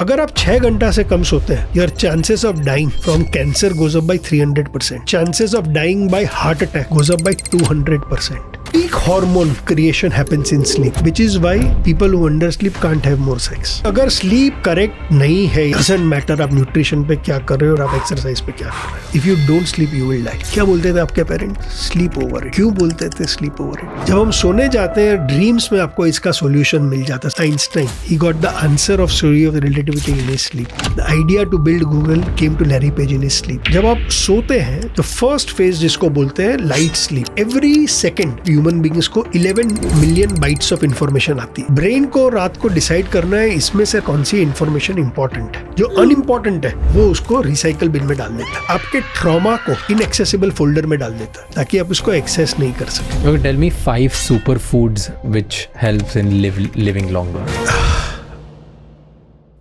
अगर आप छह घंटा से कम सोते हैं your chances of dying from cancer goes by three hundred percent chances of dying by heart attack goes by two hundred percent peak hormone creation happens in sleep which is why people who under sleep can't have more sex अगर sleep correct नहीं है doesn't matter आप nutrition पे क्या कर रहे हो और आप एक्सरसाइज पे क्या कर रहे हो if you don't sleep you will die क्या बोलते थे आपके पेरेंट्स स्लीप ओवर इट क्यों बोलते थे स्लीप ओवर इट जब हम सोने जाते हैं ड्रीम्स में आपको इसका सॉल्यूशन मिल जाता है Einstein he got the answer of theory of relativity in his sleep the idea to build Google came to Larry Page in his sleep जब आप सोते हैं तो फर्स्ट फेज जिसको बोलते हैं light sleep every second you human beings को 11 million bytes of information आती है ब्रेन को रात को डिसाइड करना है इसमें से कौन सी इन्फॉर्मेशन इम्पोर्टेंट है जो अनइम्पॉर्टेंट है वो उसको रिसाइकल बिन में डाल देता है आपके ट्रॉमा को इनएक्सेसिबल फोल्डर में डाल देता है ताकि आप उसको एक्सेस नहीं कर सकते tell me five super foods which helps in living longer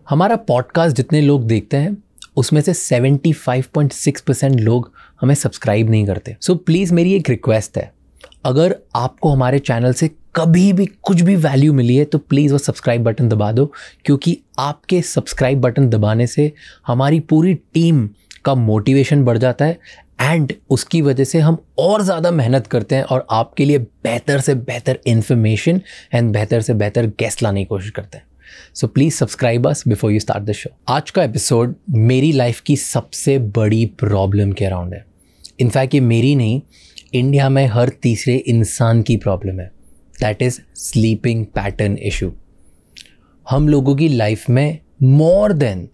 हमारा पॉडकास्ट जितने लोग देखते हैं उसमें से 75.6 परसेंट लोग हमें सब्सक्राइब नहीं करते सो so, प्लीज़ मेरी एक रिक्वेस्ट है अगर आपको हमारे चैनल से कभी भी कुछ भी वैल्यू मिली है तो प्लीज़ वो सब्सक्राइब बटन दबा दो क्योंकि आपके सब्सक्राइब बटन दबाने से हमारी पूरी टीम का मोटिवेशन बढ़ जाता है एंड उसकी वजह से हम और ज़्यादा मेहनत करते हैं और आपके लिए बेहतर से बेहतर इन्फॉर्मेशन एंड बेहतर से बेहतर गेस्ट लाने की कोशिश करते हैं so please subscribe us before you start the show आज का एपिसोड मेरी लाइफ की सबसे बड़ी प्रॉब्लम के अराउंड है इनफैक्ट ये मेरी नहीं इंडिया में हर तीसरे इंसान की प्रॉब्लम है that is sleeping pattern issue हम लोगों की लाइफ में more than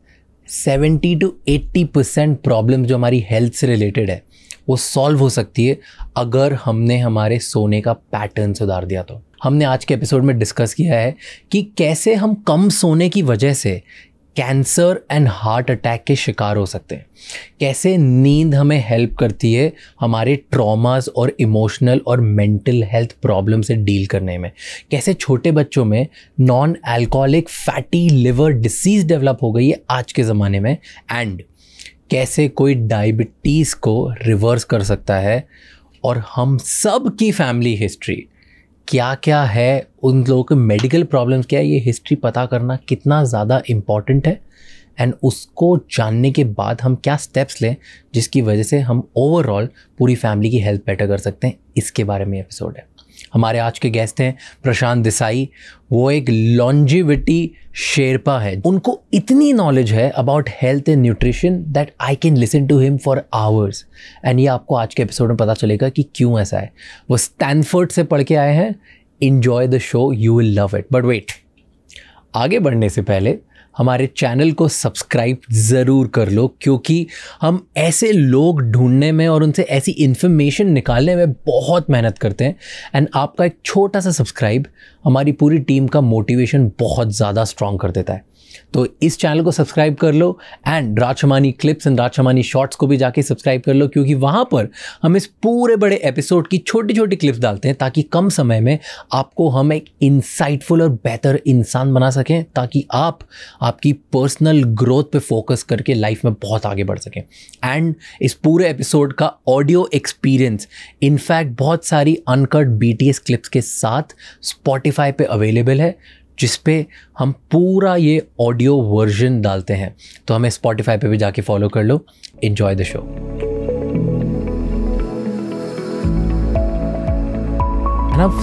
70 to 80 percent problem जो हमारी हेल्थ से रिलेटेड है वो सॉल्व हो सकती है अगर हमने हमारे सोने का पैटर्न सुधार दिया तो हमने आज के एपिसोड में डिस्कस किया है कि कैसे हम कम सोने की वजह से कैंसर एंड हार्ट अटैक के शिकार हो सकते हैं कैसे नींद हमें हेल्प करती है हमारे ट्रॉमास और इमोशनल और मेंटल हेल्थ प्रॉब्लम से डील करने में कैसे छोटे बच्चों में non alcoholic fatty liver disease develop हो गई है आज के ज़माने में एंड कैसे कोई डायबिटीज़ को रिवर्स कर सकता है और हम सब की फैमिली हिस्ट्री क्या क्या है उन लोगों के मेडिकल प्रॉब्लम्स क्या है ये हिस्ट्री पता करना कितना ज़्यादा इम्पॉर्टेंट है एंड उसको जानने के बाद हम क्या स्टेप्स लें जिसकी वजह से हम ओवरऑल पूरी फैमिली की हेल्थ बेटर कर सकते हैं इसके बारे में एपिसोड है हमारे आज के गेस्ट हैं प्रशांत देसाई वो एक लॉन्जिविटी शेरपा है उनको इतनी नॉलेज है about health and nutrition that I can listen to him for hours and ये आपको आज के एपिसोड में पता चलेगा कि क्यों ऐसा है वो स्टैनफर्ड से पढ़ के आए हैं enjoy the show you will love it but wait आगे बढ़ने से पहले हमारे चैनल को सब्सक्राइब ज़रूर कर लो क्योंकि हम ऐसे लोग ढूंढने में और उनसे ऐसी इन्फॉर्मेशन निकालने में बहुत मेहनत करते हैं एंड आपका एक छोटा सा सब्सक्राइब हमारी पूरी टीम का मोटिवेशन बहुत ज़्यादा स्ट्रॉन्ग कर देता है तो इस चैनल को सब्सक्राइब कर लो and Rajmani clips and Rajmani shorts को भी जाके सब्सक्राइब कर लो क्योंकि वहाँ पर हम इस पूरे बड़े एपिसोड की छोटी छोटी क्लिप्स डालते हैं ताकि कम समय में आपको हम एक इंसाइटफुल और बेहतर इंसान बना सकें ताकि आप आपकी पर्सनल ग्रोथ पर फोकस करके लाइफ में बहुत आगे बढ़ सकें एंड इस पूरे एपिसोड का ऑडियो एक्सपीरियंस इनफैक्ट बहुत सारी अनकट बी क्लिप्स के साथ स्पॉटिफाई पर अवेलेबल है जिस पे हम पूरा ये ऑडियो वर्जन डालते हैं तो हमें स्पॉटिफाई पे भी जाके फॉलो कर लो enjoy the show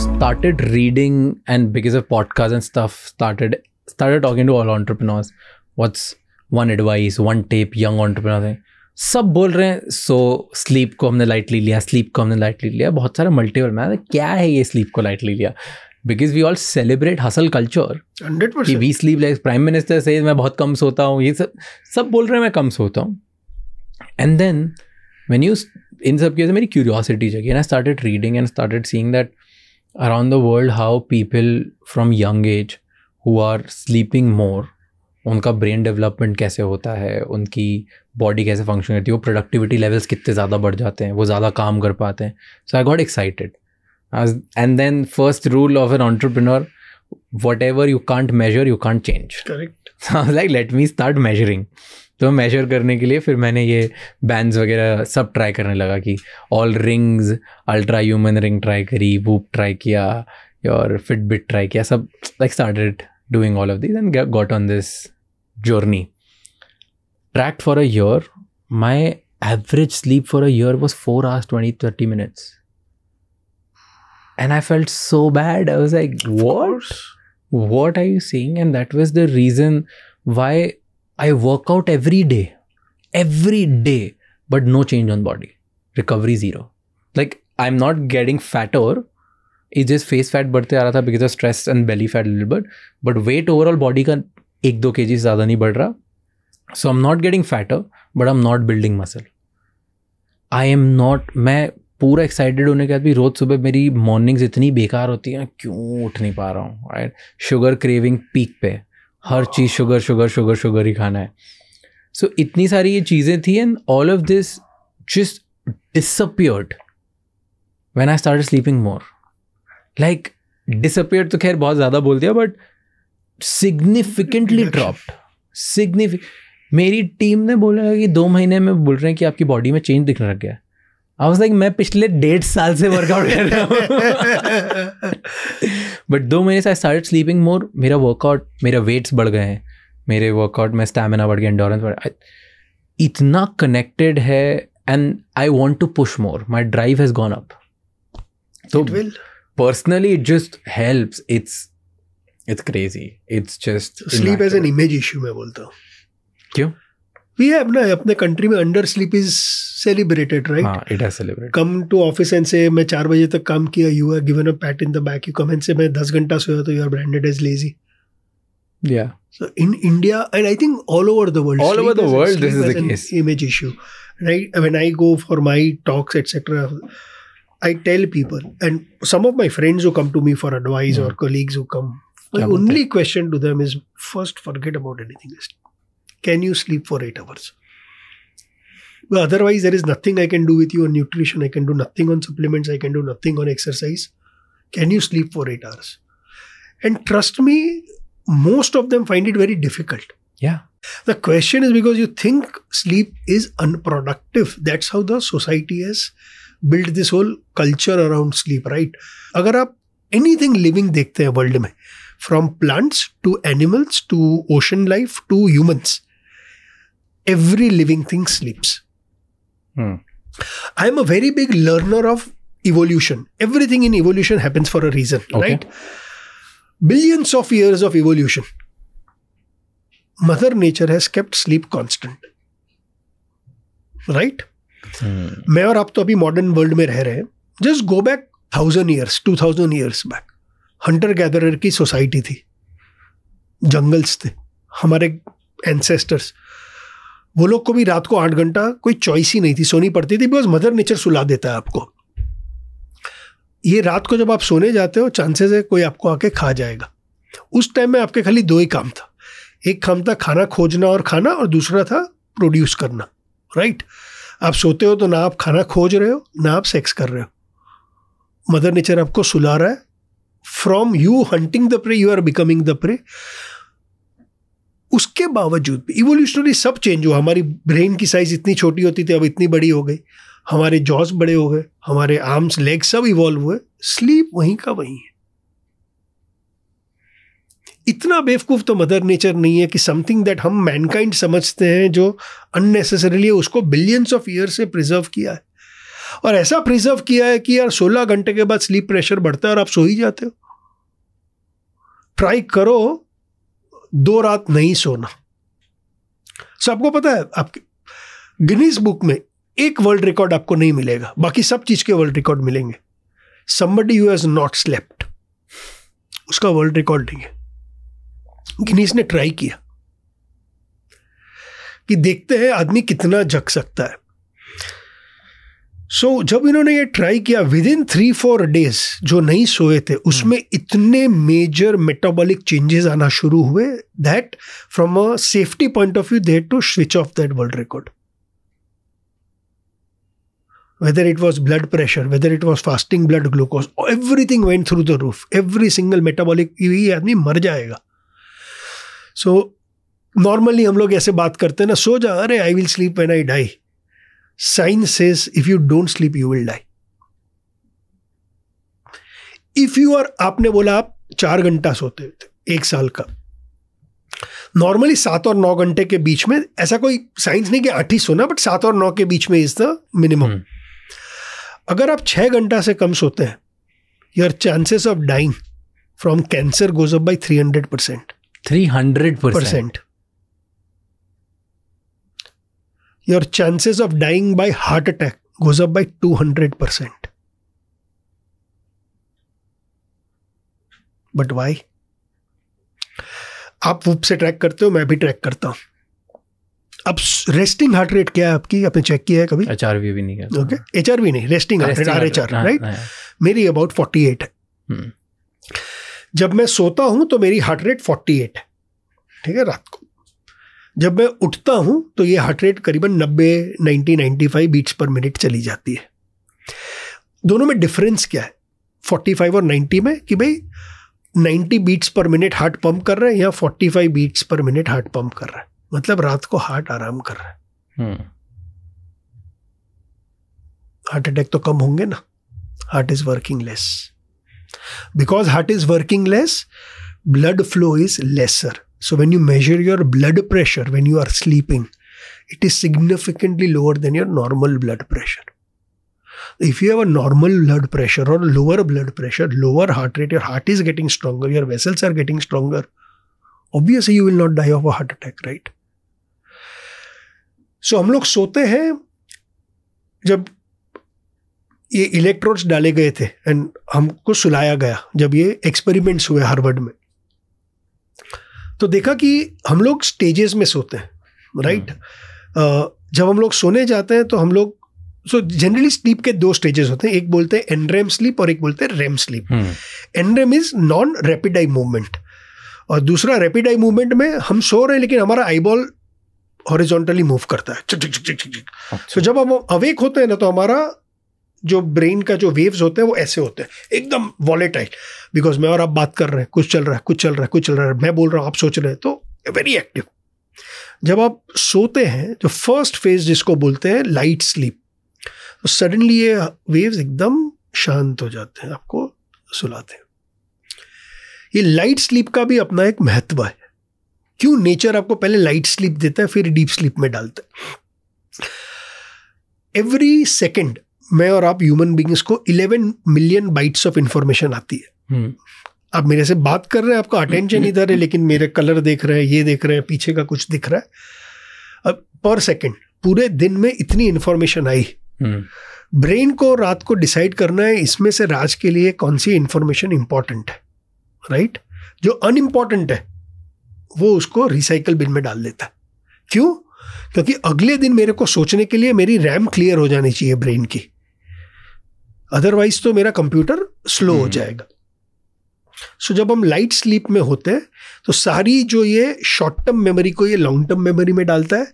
started reading and because of podcast and stuff started started talking to all entrepreneurs what's one advice one tip young entrepreneur हैं सब बोल रहे हैं सो स्लीप को हमने लाइटली लिया स्लीप को हमने लाइटली लिया बहुत सारे मल्टीपल मैं क्या है ये स्लीप को लाइटली लिया because we all celebrate hustle culture hundred percent we sleep like prime minister से मैं बहुत कम सोता हूँ ये सब सब बोल रहे हैं मैं कम सोता हूँ एंड देन वैन यू इन सब की मेरी क्यूरियोसिटी जगह I started reading and started seeing that around the world how people from young age who are sleeping more उनका ब्रेन डेवलपमेंट कैसे होता है उनकी बॉडी कैसे फंक्शन करती है वो प्रोडक्टिविटी लेवल्स कितने ज़्यादा बढ़ जाते हैं वो ज़्यादा काम कर पाते हैं so I got excited As, and then first rule of an entrepreneur, whatever you can't measure, you can't change. Correct. So I was like, let me start measuring. तो मेजर करने के लिए फिर मैंने ये बैंड्स वगैरह सब ट्राई करने लगा कि Oura rings Ultrahuman ring try करी वूप ट्राई किया और फिटबिट ट्राई किया सब like started doing all of this and got on this journey tracked for a year my average sleep for a year was four hours twenty thirty minutes and i felt so bad i was like what what are you seeing and that was the reason why i work out every day every day but no change on body recovery zero like i'm not getting fatter it's just face fat बढ़ते आ रहा because of stress and belly fat a little bit but weight overall body can एक दो के जी so I'm not getting fatter but I'm not building muscle I am not मैं पूरा excited होने के बाद भी रोज़ सुबह मेरी मॉर्निंग्स इतनी बेकार होती हैं क्यों उठ नहीं पा रहा हूँ राइट शुगर क्रेविंग पीक पे हर हाँ। चीज़ शुगर शुगर शुगर शुगर ही खाना है सो so, इतनी सारी ये चीज़ें थी and all of this just disappeared when I start sleeping more like disappear तो खैर बहुत ज़्यादा बोल दिया बट सिग्निफिकेंटली ड्रॉप्ड सिग्निफिक मेरी टीम ने बोला कि दो महीने में बोल रहे हैं कि आपकी बॉडी में चेंज दिखने लग गया है आई वाज लाइक मैं पिछले डेढ़ साल से वर्कआउट कर रहा हूँ बट दो महीने से आई स्टार्ट स्लीपिंग मोर मेरा वर्कआउट मेरा वेट्स बढ़ गए हैं मेरे वर्कआउट में स्टेमिना बढ़ गया इंडोरेंस बढ़ इतना कनेक्टेड है and I want to push more my drive has gone up तो personally it just help it's it's crazy it's just sleep as an image issue मैं बोलता हूँ क्यों ये अपना अपने कंट्री में under sleep is celebrated, right? Haan, it has celebrated. Come to office and say, मैं चार बजे तक काम किया you are given a pat in the back. You come and say, मैं दस घंटा सोया तो you are branded as lazy. Yeah. So in India, and I think all over the world, all over the world, this is the case. Image issue, right? When I go for my talks, etc., I tell people, and some of my friends who come to me for advice hmm. or colleagues who come, my only question to them is: first, forget about anything else. Can you sleep for eight hours? But otherwise, there is nothing I can do with you on nutrition. I can do nothing on supplements. I can do nothing on exercise. Can you sleep for eight hours? And trust me, most of them find it very difficult. Yeah. The question is because you think sleep is unproductive. That's how the society has built this whole culture around sleep, right? अगर आप anything living देखते हैं world में from plants to animals to ocean life to humans, every living thing sleeps. I am a very big learner of evolution everything in evolution happens for a reason right billions of years of evolution mother nature has kept sleep constant right मैं और आप तो अभी modern world में रह रहे हैं just go back thousand years two thousand years back hunter gather की सोसाइटी थी जंगल्स थे हमारे एंसेस्टर्स वो लोग को भी रात को आठ घंटा कोई चॉइस ही नहीं थी सोनी पड़ती थी बिकॉज मदर नेचर सुला देता है आपको ये रात को जब आप सोने जाते हो चांसेस है कोई आपको आके खा जाएगा उस टाइम में आपके खाली दो ही काम था एक काम था खाना खोजना और खाना और दूसरा था प्रोड्यूस करना राइट आप सोते हो तो ना आप खाना खोज रहे हो ना आप सेक्स कर रहे हो मदर नेचर आपको सुला रहा है from you hunting the prey you are becoming the prey उसके बावजूद भी इवोल्यूशनरी सब चेंज हुआ हमारी ब्रेन की साइज़ इतनी छोटी होती थी अब इतनी बड़ी हो गई हमारे जॉस बड़े हो गए हमारे आर्म्स लेग सब इवॉल्व हुए स्लीप वहीं का वहीं है इतना बेवकूफ़ तो मदर नेचर नहीं है कि समथिंग दैट हम मैनकाइंड समझते हैं जो अननेसेसरीली उसको बिलियंस ऑफ ईयर से प्रिजर्व किया है और ऐसा प्रिजर्व किया है कि यार 16 घंटे के बाद स्लीप प्रेशर बढ़ता है और आप सो ही जाते हो ट्राई करो दो रात नहीं सोना सबको पता है आपके गिनीज बुक में एक वर्ल्ड रिकॉर्ड आपको नहीं मिलेगा बाकी सब चीज के वर्ल्ड रिकॉर्ड मिलेंगे somebody you has not slept उसका वर्ल्ड रिकॉर्ड नहीं है गिनीज ने ट्राई किया कि देखते हैं आदमी कितना जग सकता है सो so, जब इन्होंने ये ट्राई किया with in three four days जो नहीं सोए थे उसमें हम्म। इतने मेजर मेटाबॉलिक चेंजेस आना शुरू हुए that from a safety point of view that to switch off that world record whether it was blood pressure whether it was fasting blood glucose everything went through the roof every single metabolic ये आदमी मर जाएगा सो so, normally हम लोग ऐसे बात करते हैं ना सो जा अरे I will sleep and I die science says if you don't sleep you will die if you are आपने बोला आप चार घंटा सोते थे एक साल का नॉर्मली सात और नौ घंटे के बीच में ऐसा कोई साइंस नहीं कि आठ ही सोना बट सात और नौ के बीच में इज द मिनिमम अगर आप छह घंटा से कम सोते हैं your chances of dying from cancer goes up by three hundred percent three hundred percent of dying of heart attack goes attack goes two hundred 200%. But why आप वुप से ट्रैक करते हो मैं भी ट्रैक करता हूं अब रेस्टिंग हार्ट रेट क्या है आपकी आपने चेक किया है कभी एचआरवी भी नहीं ओके एच भी नहीं resting heart rate R H R right मेरी अबाउट फोर्टी एट है हम्म। जब मैं सोता हूं तो मेरी हार्ट रेट फोर्टी एट है ठीक है रात को जब मैं उठता हूँ तो ये हार्ट रेट करीबन नब्बे ninety ninety five beats per minute चली जाती है दोनों में डिफरेंस क्या है फोर्टी फाइव और नाइन्टी में कि भाई ninety beats per minute heart pump कर रहे हैं या forty five beats per minute heart pump कर रहा है मतलब रात को हार्ट आराम कर रहा है हार्ट हम्म। अटैक तो कम होंगे ना heart is working less because heart is working less blood flow is lesser So when you measure your blood pressure when you are sleeping, it is significantly lower than your normal blood pressure. If you have a normal blood pressure or lower blood pressure, lower heart rate, your heart is getting stronger, your vessels are getting stronger. Obviously, you will not die of a heart attack, right? so, हम लोग सोते हैं जब ये electrodes डाले गए थे and हमको सुलाया गया जब ये एक्सपेरिमेंट्स हुए हार्वर्ड में तो देखा कि हम लोग स्टेजेस में सोते हैं राइट हाँ। जब हम लोग सोने जाते हैं तो हम लोग सो जनरली स्लीप के दो स्टेजेस होते हैं एक बोलते हैं एनरेम स्लीप और एक बोलते हैं REM sleep and REM is non rapid eye movement और दूसरा रेपिड आई मूवमेंट में हम सो रहे हैं लेकिन हमारा आईबॉल हॉरिजॉन्टली मूव करता है चिक चिक सो अच्छा। तो जब हम अवेक होते हैं ना तो हमारा जो ब्रेन का जो वेव्स होते हैं वो ऐसे होते हैं एकदम वॉलेटाइल बिकॉज मैं और आप बात कर रहे हैं कुछ चल रहा है कुछ चल रहा है कुछ चल रहा है मैं बोल रहा हूँ आप सोच रहे हैं तो वेरी एक्टिव जब आप सोते हैं तो फर्स्ट फेज जिसको बोलते हैं लाइट स्लीप तो सडनली ये वेव्स एकदम शांत हो जाते हैं आपको सुलाते हैं ये लाइट स्लीप का भी अपना एक महत्व है क्यों नेचर आपको पहले लाइट स्लीप देता है फिर डीप स्लीप में डालता है एवरी सेकेंड मैं और आप ह्यूमन बींग्स को 11 मिलियन बाइट्स ऑफ इंफॉर्मेशन आती है हम्म। आप मेरे से बात कर रहे हैं आपका अटेंशन हम्म। इधर है लेकिन मेरे कलर देख रहे हैं ये देख रहे हैं पीछे का कुछ दिख रहा है अब पर सेकेंड पूरे दिन में इतनी इन्फॉर्मेशन आई ब्रेन हम्म। को रात को डिसाइड करना है इसमें से राज के लिए कौन सी इन्फॉर्मेशन इंपॉर्टेंट है राइट जो अनइम्पॉर्टेंट है वो उसको रिसाइकल बिन में डाल देता है क्यों क्योंकि अगले दिन मेरे को सोचने के लिए मेरी रैम क्लियर हो जानी चाहिए ब्रेन की अदरवाइज तो मेरा कंप्यूटर स्लो हो hmm. जाएगा सो so, जब हम लाइट स्लीप में होते हैं तो सारी जो ये शॉर्ट टर्म मेमोरी को ये लॉन्ग टर्म मेमोरी में डालता है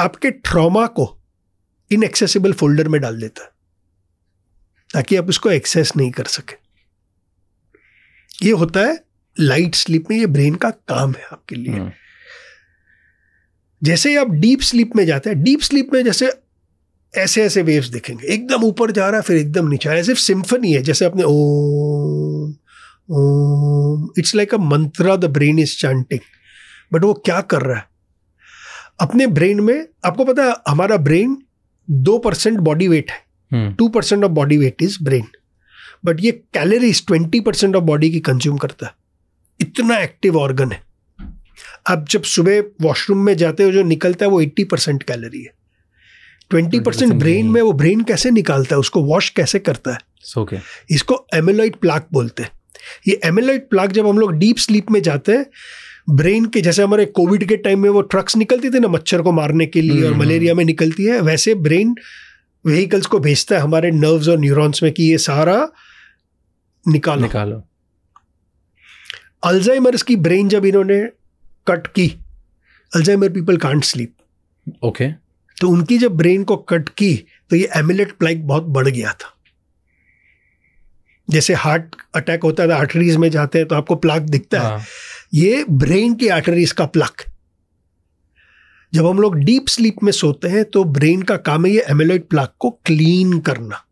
आपके ट्रॉमा को इनएक्सेसिबल फोल्डर में डाल देता है ताकि आप उसको एक्सेस नहीं कर सके ये होता है लाइट स्लीप में ये ब्रेन का काम है आपके लिए hmm. जैसे ही आप डीप स्लीप में जाते हैं डीप स्लीप में जैसे ऐसे ऐसे वेव्स दिखेंगे एकदम ऊपर जा रहा है फिर एकदम नीचे आ रहा है सिर्फ सिम्फनी है जैसे अपने Om Om it's like a mantra the brain is chanting but वो क्या कर रहा है अपने ब्रेन में आपको पता है हमारा ब्रेन दो परसेंट बॉडी वेट है two percent of body weight is brain but ये calories twenty percent of body की कंज्यूम करता है इतना एक्टिव ऑर्गन है आप जब सुबह वॉशरूम में जाते हो जो निकलता है वो एट्टी परसेंट कैलोरी है ट्वेंटी परसेंट ब्रेन में वो ब्रेन कैसे निकालता है उसको वॉश कैसे करता है okay. इसको एमेलॉइड प्लाक बोलते हैं ये एमेलॉइड प्लाक जब हम लोग डीप स्लीप में जाते हैं ब्रेन के जैसे हमारे कोविड के टाइम में वो ट्रक्स निकलती थी ना मच्छर को मारने के लिए और मलेरिया हम्म, हम्म। में निकलती है वैसे ब्रेन व्हीकल्स को भेजता है हमारे नर्व्स और न्यूरॉन्स में कि ये सारा निकालो निकालो अल्जाइमर्स की ब्रेन जब इन्होंने कट की Alzheimer people can't sleep okay okay. तो उनकी जब ब्रेन को कट की तो ये एमिलेट प्लाइक बहुत बढ़ गया था जैसे हार्ट अटैक होता था आर्टरीज में जाते हैं तो आपको प्लाक दिखता हाँ। है ये ब्रेन की आर्टरीज का प्लाक जब हम लोग डीप स्लीप में सोते हैं तो ब्रेन का काम है ये एमिलोइड प्लाक को क्लीन करना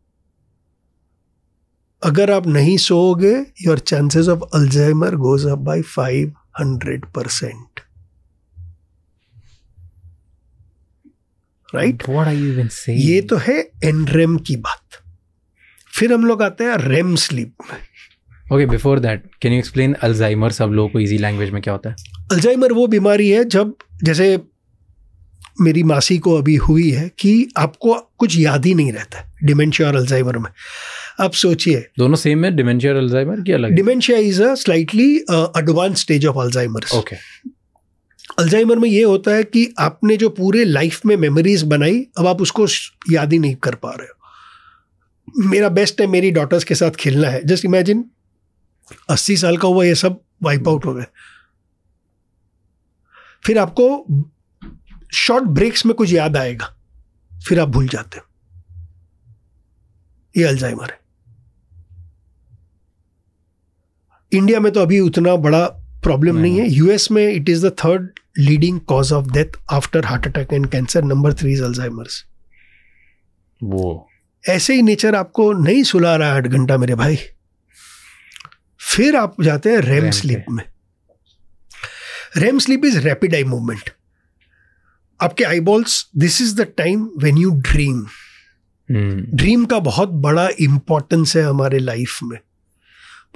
अगर आप नहीं सोओगे your chances of Alzheimer goes up by five hundred percent right ये तो है एनरेम e की बात फिर हम लोग आते हैं रेम स्लीप में okay before that can you explain Alzheimer सब लोगों को इजी लैंग्वेज में क्या होता है अल्जाइमर वो बीमारी है जब जैसे मेरी मासी को अभी हुई है कि आपको कुछ याद ही नहीं रहता डिमेंशिया और अल्जाइमर में आप सोचिए दोनों सेम है डिमेंशिया और अल्जाइमर क्या अलग dementia is a slightly advance stage of Alzheimer okay Alzheimer में ये होता है कि आपने जो पूरे लाइफ में मेमोरीज बनाई अब आप उसको याद ही नहीं कर पा रहे हो मेरा बेस्ट है मेरी डॉटर्स के साथ खेलना है जस्ट इमेजिन अस्सी साल का हुआ ये सब वाइप आउट हो गए फिर आपको शॉर्ट ब्रेक्स में कुछ याद आएगा फिर आप भूल जाते हो ये अल्जाइमर है इंडिया में तो अभी उतना बड़ा प्रॉब्लम नहीं है यूएस में it is the third leading cause of death after heart attack and cancer number three is Alzheimer's वो ऐसे ही नेचर आपको नहीं सुला रहा आठ घंटा मेरे भाई फिर आप जाते हैं रेम स्लीप में REM sleep is rapid eye movement आपके eyeballs this is the time when you dream dream का बहुत बड़ा इंपॉर्टेंस है हमारे लाइफ में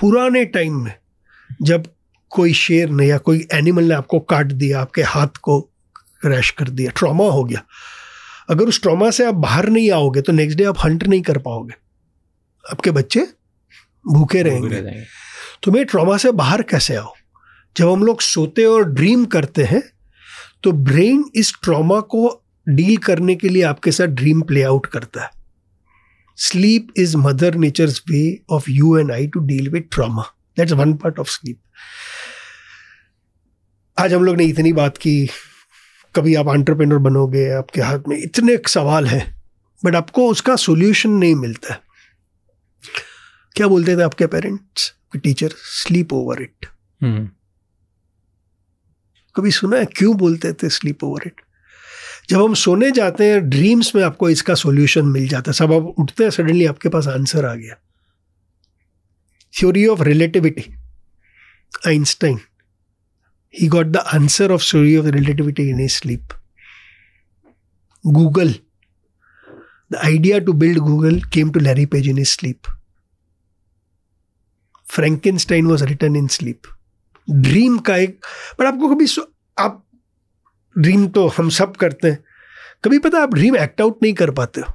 पुराने टाइम में जब कोई शेर ने या कोई एनिमल ने आपको काट दिया आपके हाथ को क्रैश कर दिया ट्रॉमा हो गया अगर उस ट्रॉमा से आप बाहर नहीं आओगे तो नेक्स्ट डे आप हंट नहीं कर पाओगे आपके बच्चे भूखे रहेंगे तो मैं ट्रॉमा से बाहर कैसे आओ जब हम लोग सोते और ड्रीम करते हैं तो ब्रेन इस ट्रॉमा को डील करने के लिए आपके साथ ड्रीम प्ले आउट करता है sleep is mother nature way of you and I to deal with trauma that's one part of sleep आज हम लोग ने इतनी बात की कभी आप एंटरप्रेन्योर बनोगे आपके हाथ में इतने सवाल हैं बट आपको उसका सोल्यूशन नहीं मिलता है क्या बोलते थे आपके parents teacher sleep over it कभी सुना है क्यों बोलते थे स्लीप ओवर इट जब हम सोने जाते हैं ड्रीम्स में आपको इसका सॉल्यूशन मिल जाता है सब आप उठते हैं सडनली आपके पास आंसर आ गया theory of relativity Einstein He got the answer of theory of relativity in his sleep. Google. The idea to build Google came to Larry Page in his sleep. Frankenstein was return in sleep dream का एक पर आपको कभी आप dream तो हम सब करते हैं कभी पता आप ड्रीम एक्ट आउट नहीं कर पाते हो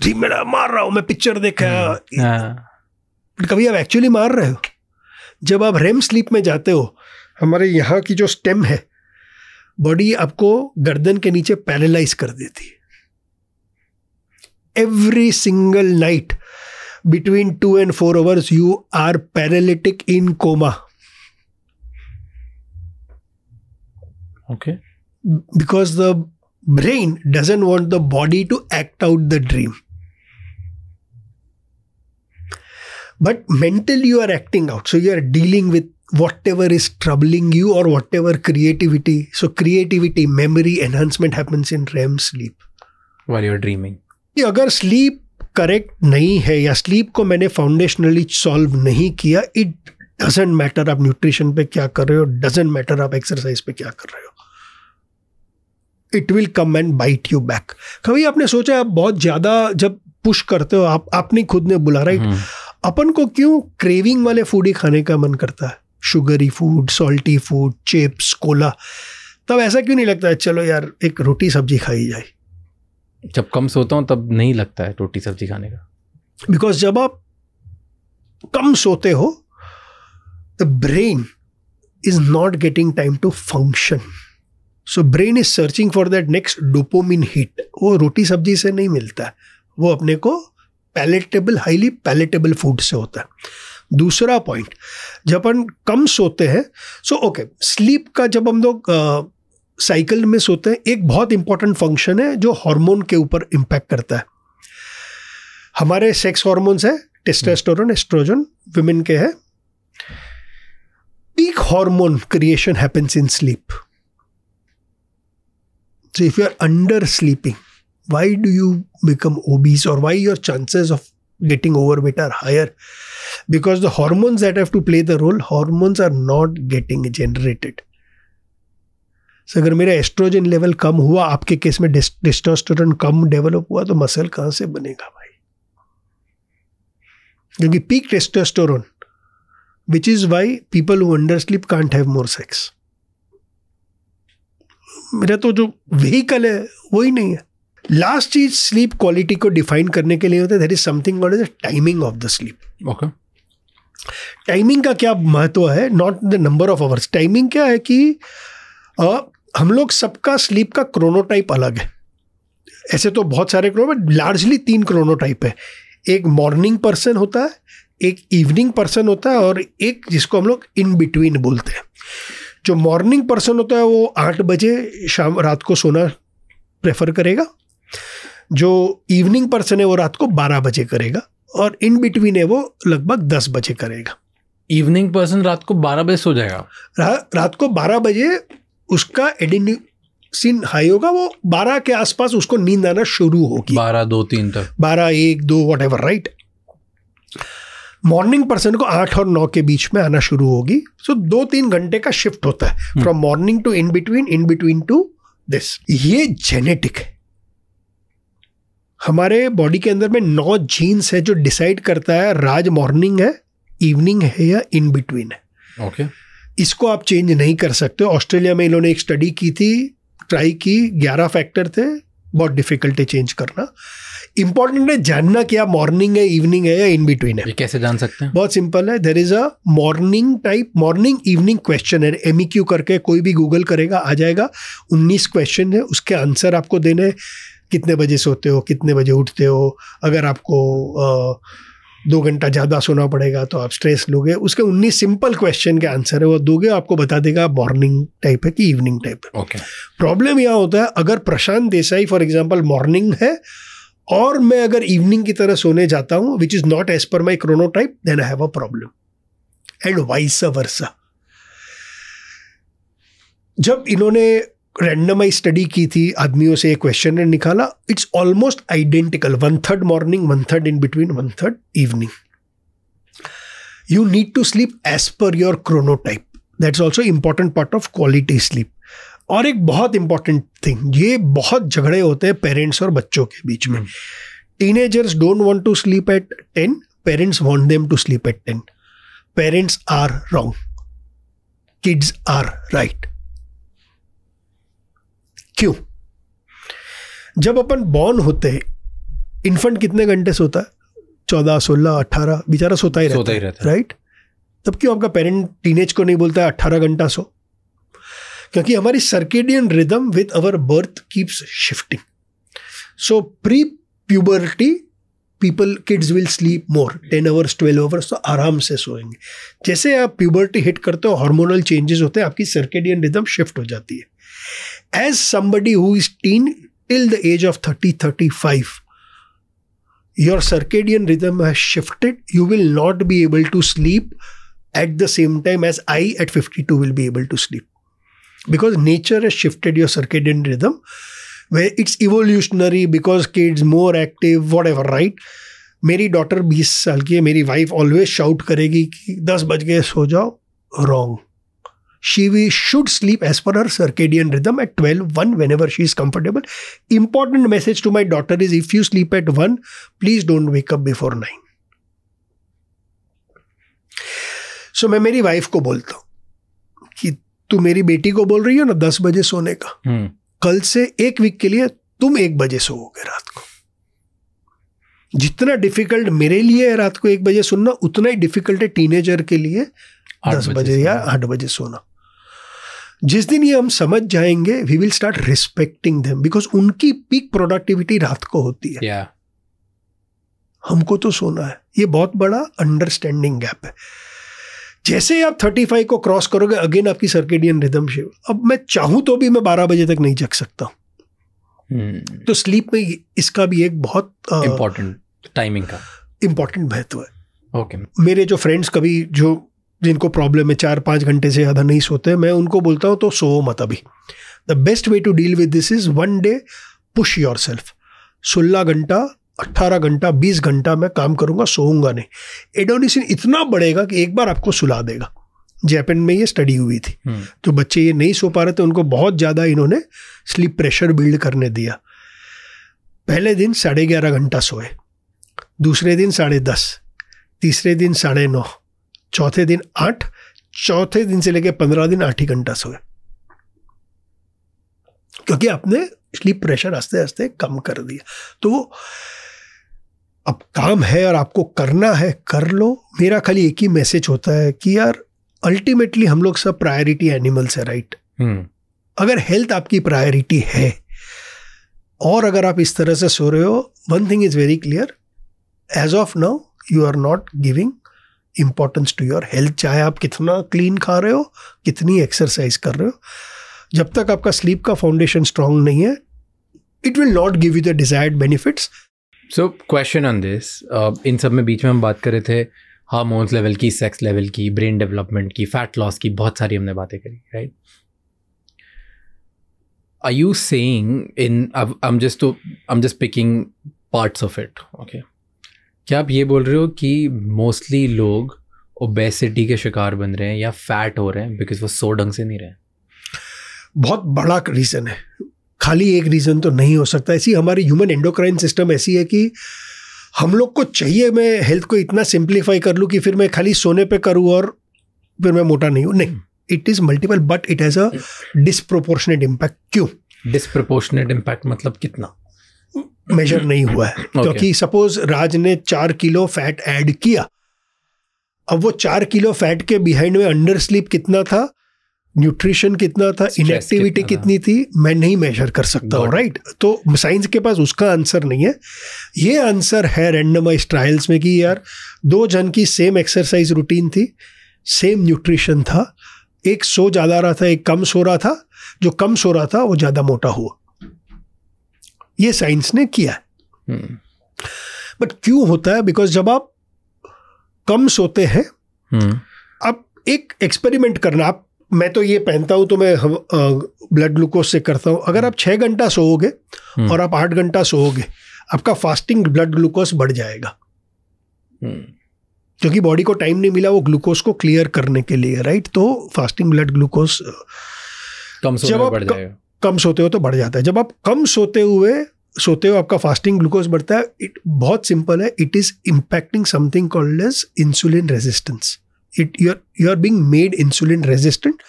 ड्रीम मेरा मार रहा हूं मैं पिक्चर देखा हाँ। कभी आप एक्चुअली मार रहे हो जब आप रेम स्लीप में जाते हो हमारे यहाँ की जो स्टेम है बॉडी आपको गर्दन के नीचे पैरालाइज कर देती है every single night between two and four hours you are paralytic in coma okay because the brain doesn't want the body to act out the dream but mentally you are acting out so you are dealing with whatever is troubling you or whatever creativity so creativity memory enhancement happens in rem sleep while you're dreaming कि अगर sleep correct नहीं है या sleep को मैंने foundationally solve नहीं किया it doesn't matter आप न्यूट्रिशन पे क्या कर रहे हो डजेंट मैटर आप एक्सरसाइज पे क्या कर रहे हो it will come and bite you back कभी आपने सोचा आप बहुत ज़्यादा जब पुश करते हो आप अपनी खुद ने बुला राइट right? अपन को क्यों क्रेविंग वाले फूड ही खाने का मन करता है sugary food salty food chips cola तब ऐसा क्यों नहीं लगता है चलो यार एक रोटी सब्जी खाई जाए जब कम सोता हूँ तब नहीं लगता है रोटी सब्जी खाने का बिकॉज जब आप कम सोते हो the brain is not getting time to function so brain is searching for that next dopamine hit वो रोटी सब्जी से नहीं मिलता है वो अपने को पैलेटेबल हाईली पैलेटेबल फूड से होता है दूसरा पॉइंट जब हम कम सोते हैं सो ओके स्लीप का जब हम लोग साइकिल में सोते हैं एक बहुत इंपॉर्टेंट फंक्शन है जो हार्मोन के ऊपर इम्पैक्ट करता है हमारे सेक्स हार्मोन्स है टेस्टेस्टोरन एस्ट्रोजन वुमेन के है peak hormone creation happens in sleep if you are under sleeping why do you become obese or why your chances of getting overweight are higher because the hormones that have to play the role hormones are not getting generated so अगर मेरा oestrogen level कम हुआ आपके case में डिस्टोस्टेरोन कम develop हुआ तो muscle कहाँ से बनेगा भाई क्योंकि peak testosterone which is why people who undersleep can't have more sex मेरा तो जो व्हीकल है वो ही नहीं है लास्ट चीज स्लीप क्वालिटी को डिफाइन करने के लिए होता है that is something on is timing of the sleep okay timing का क्या महत्व है not the number of hours timing क्या है कि आ, हम लोग सबका स्लीप का क्रोनोटाइप अलग है ऐसे तो बहुत सारे क्रोनो लार्जली तीन क्रोनोटाइप है एक मॉर्निंग पर्सन होता है एक इवनिंग पर्सन होता है और एक जिसको हम लोग इन बिटवीन बोलते हैं जो मॉर्निंग पर्सन होता है वो आठ बजे शाम रात को सोना प्रेफर करेगा जो इवनिंग पर्सन है वो रात को बारह बजे करेगा और इन बिटवीन है वो लगभग दस बजे करेगा इवनिंग पर्सन रात को बारह बजे सो जाएगा रा, रात को बारह बजे उसका एडिनोसिन हाई होगा वो बारह के आसपास उसको नींद आना शुरू होगी बारह दो तीन तक बारह एक दो whatever right morning person को आठ और नौ के बीच में आना शुरू होगी सो so, दो तीन घंटे का शिफ्ट होता है from morning to in between in between to this ये जेनेटिक है हमारे बॉडी के अंदर में नौ जीन्स है जो डिसाइड करता है राज मॉर्निंग है इवनिंग है या इन बिटवीन है ओके okay. इसको आप चेंज नहीं कर सकते ऑस्ट्रेलिया में इन्होंने एक स्टडी की थी ट्राई की ग्यारह फैक्टर थे बहुत डिफिकल्ट है चेंज करना इंपॉर्टेंट है जानना क्या मॉर्निंग है इवनिंग है या इन बिटवीन है ये कैसे जान सकते हैं बहुत सिंपल है there is a morning type morning evening question है एम e करके कोई भी गूगल करेगा आ जाएगा उन्नीस क्वेश्चन है उसके आंसर आपको देने कितने बजे सोते हो कितने बजे उठते हो अगर आपको दो घंटा ज़्यादा सोना पड़ेगा तो आप स्ट्रेस लोगे उसके उन्नीस सिंपल क्वेश्चन के आंसर है वो दोगे आपको बता देगा मॉर्निंग टाइप है कि इवनिंग टाइप है ओके प्रॉब्लम यह होता है अगर Prashant Desai for example morning है और मैं अगर इवनिंग की तरह सोने जाता हूँ which is not as per my chronotype then I have a problem and vice versa जब इन्होंने रैंडमाइज स्टडी की थी आदमियों से क्वेश्चन निकाला it's almost identical one third morning one third in between one third evening you need to sleep as per your chronotype that's also important part of quality sleep और एक बहुत important thing ये बहुत झगड़े होते हैं parents और बच्चों के बीच में teenagers don't want to sleep at ten parents want them to sleep at ten parents are wrong kids are right क्यों जब अपन बॉर्न होते हैं इन्फेंट कितने घंटे सोता है चौदह सोलह अट्ठारह बेचारा सोता ही रहता, सोता रहता है राइट तब क्यों आपका पेरेंट टीनेज को नहीं बोलता है अट्ठारह घंटा सो क्योंकि हमारी circadian rhythm with our birth keeps shifting so pre puberty people kids will sleep more ten hours twelve hours तो आराम से सोएंगे जैसे आप प्यूबर्टी हिट करते हो हार्मोनल चेंजेस होते हैं आपकी सर्केडियन रिदम शिफ्ट हो जाती है as somebody who is teen till the age of thirty thirty five your circadian rhythm has shifted you will not be able to sleep at the same time as I at fifty two will be able to sleep because nature has shifted your circadian rhythm way it's evolutionary because kids more active whatever right मेरी daughter बीस साल की है मेरी wife always shout करेगी कि दस बज गए सो जाओ wrong she should sleep as per her circadian rhythm at 12 1 whenever she is comfortable important message to my daughter is if you sleep at 1 please don't wake up before 9 so so, मैं मेरी wife को बोलता हूँ कि तू मेरी बेटी को बोल रही हो ना दस बजे सोने का hmm. कल से एक वीक के लिए तुम एक बजे सोओगे रात को जितना डिफिकल्ट मेरे लिए है रात को एक बजे सुनना उतना ही डिफिकल्ट है टीनेजर के लिए दस बजे या आठ बजे सोना जिस दिन ये हम समझ जाएंगे we will start respecting them because उनकी पीक प्रोडक्टिविटी रात को होती है yeah. हमको तो सोना है ये बहुत बड़ा अंडरस्टैंडिंग गैप है जैसे आप थर्टी फाइव को क्रॉस करोगे अगेन आपकी सर्किडियन रिदम शिव अब मैं चाहूं तो भी मैं बारह बजे तक नहीं जग सकता हूं hmm. तो स्लीप में इसका भी एक बहुत इंपॉर्टेंट टाइमिंग का इम्पोर्टेंट महत्व है ओके okay. मेरे जो फ्रेंड्स कभी जो जिनको प्रॉब्लम है चार पाँच घंटे से ज़्यादा नहीं सोते मैं उनको बोलता हूँ तो सो मत अभी the best way to deal with this is one day push yourself सोलह घंटा अट्ठारह घंटा बीस घंटा मैं काम करूँगा सोऊंगा नहीं एडोनिसिन इतना बढ़ेगा कि एक बार आपको सुला देगा जापान में ये स्टडी हुई थी हम्म। तो बच्चे ये नहीं सो पा रहे थे तो उनको बहुत ज़्यादा इन्होंने स्लीप प्रेशर बिल्ड करने दिया पहले दिन साढ़े ग्यारह घंटा सोए दूसरे दिन साढ़े दस तीसरे दिन साढ़े नौ चौथे दिन आठ चौथे दिन से लेकर पंद्रह दिन आठ ही घंटा सोए क्योंकि आपने स्लीप प्रेशर आस्ते आस्ते कम कर दिया तो वो अब काम है और आपको करना है कर लो मेरा खाली एक ही मैसेज होता है कि यार अल्टीमेटली हम लोग सब प्रायोरिटी एनिमल्स है राइट हम्म। अगर हेल्थ आपकी प्रायोरिटी है और अगर आप इस तरह से सो रहे हो one thing is very clear as of now you are not giving importance to your health चाहे आप कितना क्लीन खा रहे हो कितनी एक्सरसाइज कर रहे हो जब तक आपका स्लीप का फाउंडेशन स्ट्रांग नहीं है it will not give you the desired benefits so question on this in सब में बीच में हम बात कर रहे थे हार्मोन्स लेवल की सेक्स लेवल की ब्रेन डेवलपमेंट की फैट लॉस की बहुत सारी हमने बातें करी right I you sang in I am just I am just picking parts of it okay क्या आप ये बोल रहे हो कि मोस्टली लोग ओबेसिटी के शिकार बन रहे हैं या फैट हो रहे हैं बिकॉज वो सो ढंग से नहीं रहे बहुत बड़ा रीज़न है खाली एक रीज़न तो नहीं हो सकता ऐसी हमारी ह्यूमन एंडोक्राइन सिस्टम ऐसी है कि हम लोग को चाहिए मैं हेल्थ को इतना सिंप्लीफाई कर लूँ कि फिर मैं खाली सोने पे करूँ और फिर मैं मोटा नहीं हूँ नहीं it is multiple but it has a disproportionate impact क्यों डिसप्रोपोर्शनेट इम्पैक्ट मतलब कितना मेजर नहीं हुआ है okay. क्योंकि सपोज राज ने चार किलो फैट ऐड किया अब वो चार किलो फैट के बिहाइंड में अंडर स्लीप कितना था न्यूट्रिशन कितना था इनएक्टिविटी कितनी थी मैं नहीं मेजर कर सकता हूँ राइट तो साइंस के पास उसका आंसर नहीं है ये आंसर है रैंडमाइज ट्रायल्स में कि यार दो जन की सेम एक्सरसाइज रूटीन थी सेम न्यूट्रिशन था एक सो ज़्यादा रहा था एक कम सो रहा था जो कम सो रहा था वो ज़्यादा मोटा हुआ ये साइंस ने किया है बट hmm. क्यों होता है बिकॉज जब आप कम सोते हैं अब hmm. एक एक्सपेरिमेंट करना आप मैं तो ये पहनता हूं तो मैं ब्लड ग्लूकोज से करता हूं अगर hmm. आप छह घंटा सोओगे और आप आठ घंटा सोओगे आपका फास्टिंग ब्लड ग्लूकोज बढ़ जाएगा क्योंकि बॉडी को टाइम नहीं मिला वो ग्लूकोज को क्लियर करने के लिए राइट तो फास्टिंग ब्लड ग्लूकोज कम सोने जब बढ़ जाएगा कम सोते हो तो बढ़ जाता है जब आप कम सोते हुए सोते हो आपका फास्टिंग ग्लूकोज बढ़ता है इट बहुत सिंपल है it is impacting something called as insulin resistance it your you are being made insulin resistant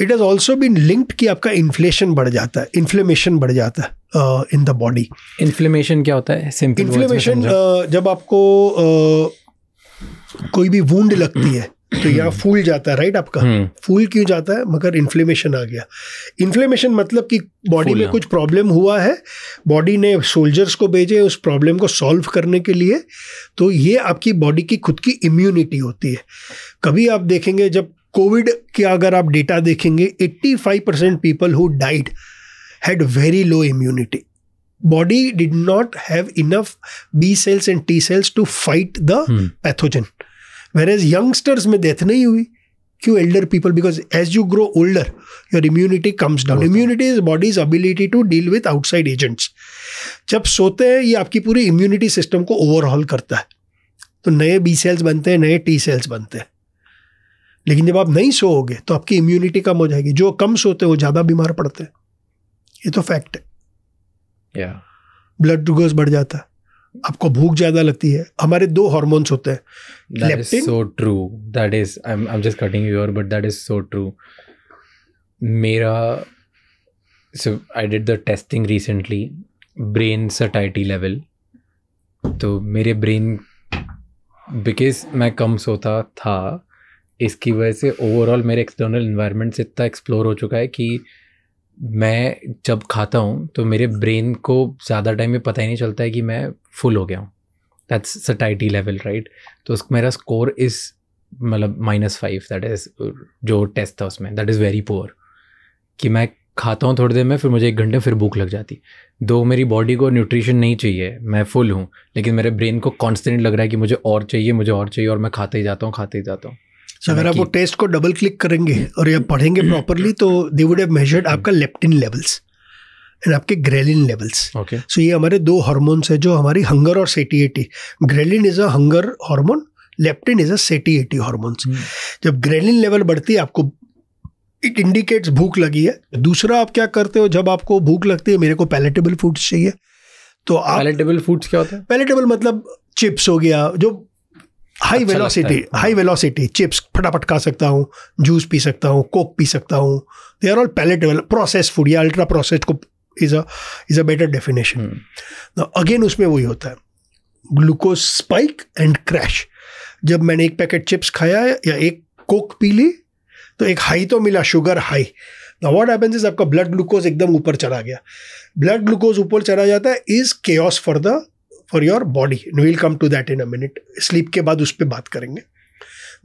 it has also been linked कि आपका इन्फ्लेशन बढ़ जाता है इन्फ्लेमेशन बढ़ जाता है इन द बॉडी इन्फ्लेमेशन क्या होता है इन्फ्लेमेशन uh, जब आपको uh, कोई भी वूंड लगती है तो यहाँ हम्म। फूल जाता है राइट आपका हम्म। फूल क्यों जाता है मगर इन्फ्लेमेशन आ गया इन्फ्लेमेशन मतलब कि बॉडी में कुछ प्रॉब्लम हुआ है बॉडी ने सोल्जर्स को भेजे उस प्रॉब्लम को सॉल्व करने के लिए तो ये आपकी बॉडी की खुद की इम्यूनिटी होती है कभी आप देखेंगे जब कोविड का अगर आप डेटा देखेंगे 85 percent people who died had very low immunity body did not have enough B cells and T cells to fight the pathogen whereas youngsters में डेथ नहीं हुई क्यों elder people because as you grow older your immunity comes down immunity is body's ability to deal with outside agents जब सोते हैं ये आपकी पूरी इम्यूनिटी सिस्टम को ओवरऑल करता है तो नए बी सेल्स बनते हैं नए टी सेल्स बनते हैं लेकिन जब आप नहीं सोओगे तो आपकी इम्यूनिटी कम हो जाएगी जो कम सोते हैं वो ज़्यादा बीमार पड़ते हैं ये तो फैक्ट है ब्लड yeah. ग्लूकोज बढ़ जाता है आपको भूख ज्यादा लगती है हमारे दो हॉर्मोन्स होते हैं leptin so true that is I am just cutting but that is so true मेरा so I did the testing recently brain satiety level तो मेरे ब्रेन बिकॉज मैं कम सोता था इसकी वजह से ओवरऑल मेरे एक्सटर्नल इन्वायरमेंट से इतना एक्सप्लोर हो चुका है कि मैं जब खाता हूँ तो मेरे ब्रेन को ज़्यादा टाइम में पता ही नहीं चलता है कि मैं फुल हो गया हूँ दैट्स सटाइटी लेवल राइट तो मेरा स्कोर इज़ मतलब माइनस फाइव दैट इज़ जो टेस्ट था उसमें दैट इज़ वेरी पुअर कि मैं खाता हूँ थोड़ी देर में फिर मुझे एक घंटे फिर भूख लग जाती दो मेरी बॉडी को न्यूट्रिशन नहीं चाहिए मैं फुल हूँ लेकिन मेरे ब्रेन को कॉन्स्टेंट लग रहा है कि मुझे और चाहिए मुझे और चाहिए और मैं खाते ही जाता हूँ खाते ही जाता हूँ सो अगर आप वो टेस्ट को डबल क्लिक करेंगे और या पढ़ेंगे प्रॉपरली तो दे वुड हैव मेजर्ड आपका लेप्टिन लेवल्स एंड आपके ग्रेलिन लेवल्स ओके सो ये हमारे दो हार्मोन्स है जो हमारी हंगर और satiety ghrelin is a hunger hormone leptin is a satiety hormones जब ग्रेलिन लेवल बढ़ती है आपको इट इंडिकेट्स भूख लगी है दूसरा आप क्या करते हो जब आपको भूख लगती है मेरे को पैलेटेबल फूड्स चाहिए तो आप पैलेटेबल फूड्स क्या होते हैं पैलेटेबल मतलब चिप्स हो गया जो high velocity high velocity chips फटाफट खा सकता हूँ जूस पी सकता हूँ कोक पी सकता हूँ they are all palate process food या अल्ट्रा प्रोसेस को is a is a better definition again उसमें वही होता है ग्लूकोज स्पाइक एंड क्रैश जब मैंने एक पैकेट चिप्स खाया या एक कोक पी ली तो एक हाई तो मिला शुगर हाई ना वॉट हैपन्स इज आपका ब्लड ग्लूकोज एकदम ऊपर चला गया ब्लड ग्लूकोज ऊपर चला जाता है is chaos for the for your body will come to that in a minute sleep के बाद उस पर बात करेंगे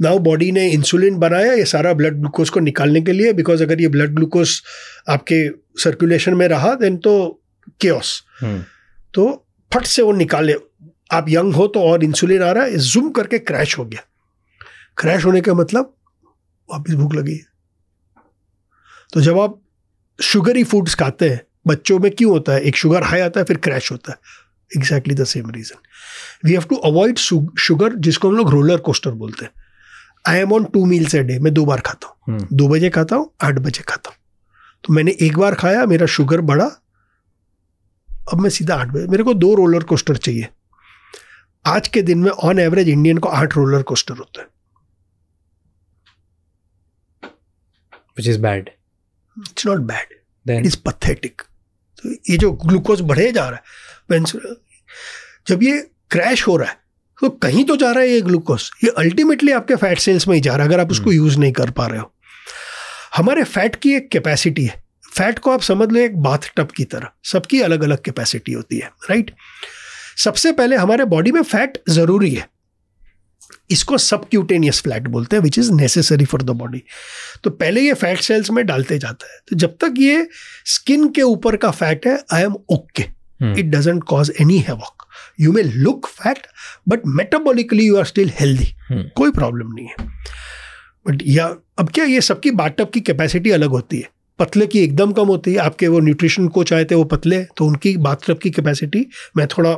नाउ बॉडी ने इंसुलिन बनाया ये सारा ब्लड ग्लूकोज को निकालने के लिए बिकॉज अगर ये ब्लड ग्लूकोज आपके सर्कुलेशन में रहा देन तो केस हम्म। तो फट से वो निकाले आप यंग हो तो और इंसुलिन आ रहा है जूम करके क्रैश हो गया क्रैश होने का मतलब वापिस भूख लगी है तो जब आप शुगरी फूड्स खाते हैं बच्चों में क्यों होता है एक शुगर हाई आता है फिर क्रैश होता है exactly the same reason we have to avoid sugar जिसको हम लोग रोलर कोस्टर बोलते हैं I am on two meals a day मैं दो बार खाता हूँ hmm. दो बजे खाता हूँ आठ बजे खाता हूँ तो मैंने एक बार खाया मेरा शुगर बढ़ा अब मैं सीधा आठ बजे मेरे को दो रोलर कोस्टर चाहिए आज के दिन में ऑन एवरेज इंडियन को आठ रोलर कोस्टर होता है which is bad it's not bad it is pathetic तो ये जो ग्लूकोज बढ़े जा रहा है पेंसिल जब ये क्रैश हो रहा है तो कहीं तो जा रहा है ये ग्लूकोज ये अल्टीमेटली आपके फैट सेल्स में ही जा रहा है अगर आप हम्म। उसको यूज़ नहीं कर पा रहे हो हमारे फैट की एक कैपेसिटी है फैट को आप समझ लो एक बाथ टब की तरह सबकी अलग अलग कैपेसिटी होती है राइट सबसे पहले हमारे बॉडी में फैट ज़रूरी है इसको सबक्यूटेनियस फैट बोलते हैं which is necessary for the body तो पहले ये फैट सेल्स में डालते जाता है तो जब तक ये स्किन के ऊपर का फैट है I am okay Hmm. It doesn't cause any havoc. You may look fat, but metabolically you are still healthy. Hmm. कोई प्रॉब्लम नहीं है बट या अब क्या ये सबकी बाटअप की कैपेसिटी अलग होती है पतले की एकदम कम होती है आपके वो न्यूट्रिशन कोच आए थे वो पतले तो उनकी बाथटब की कैपेसिटी मैं थोड़ा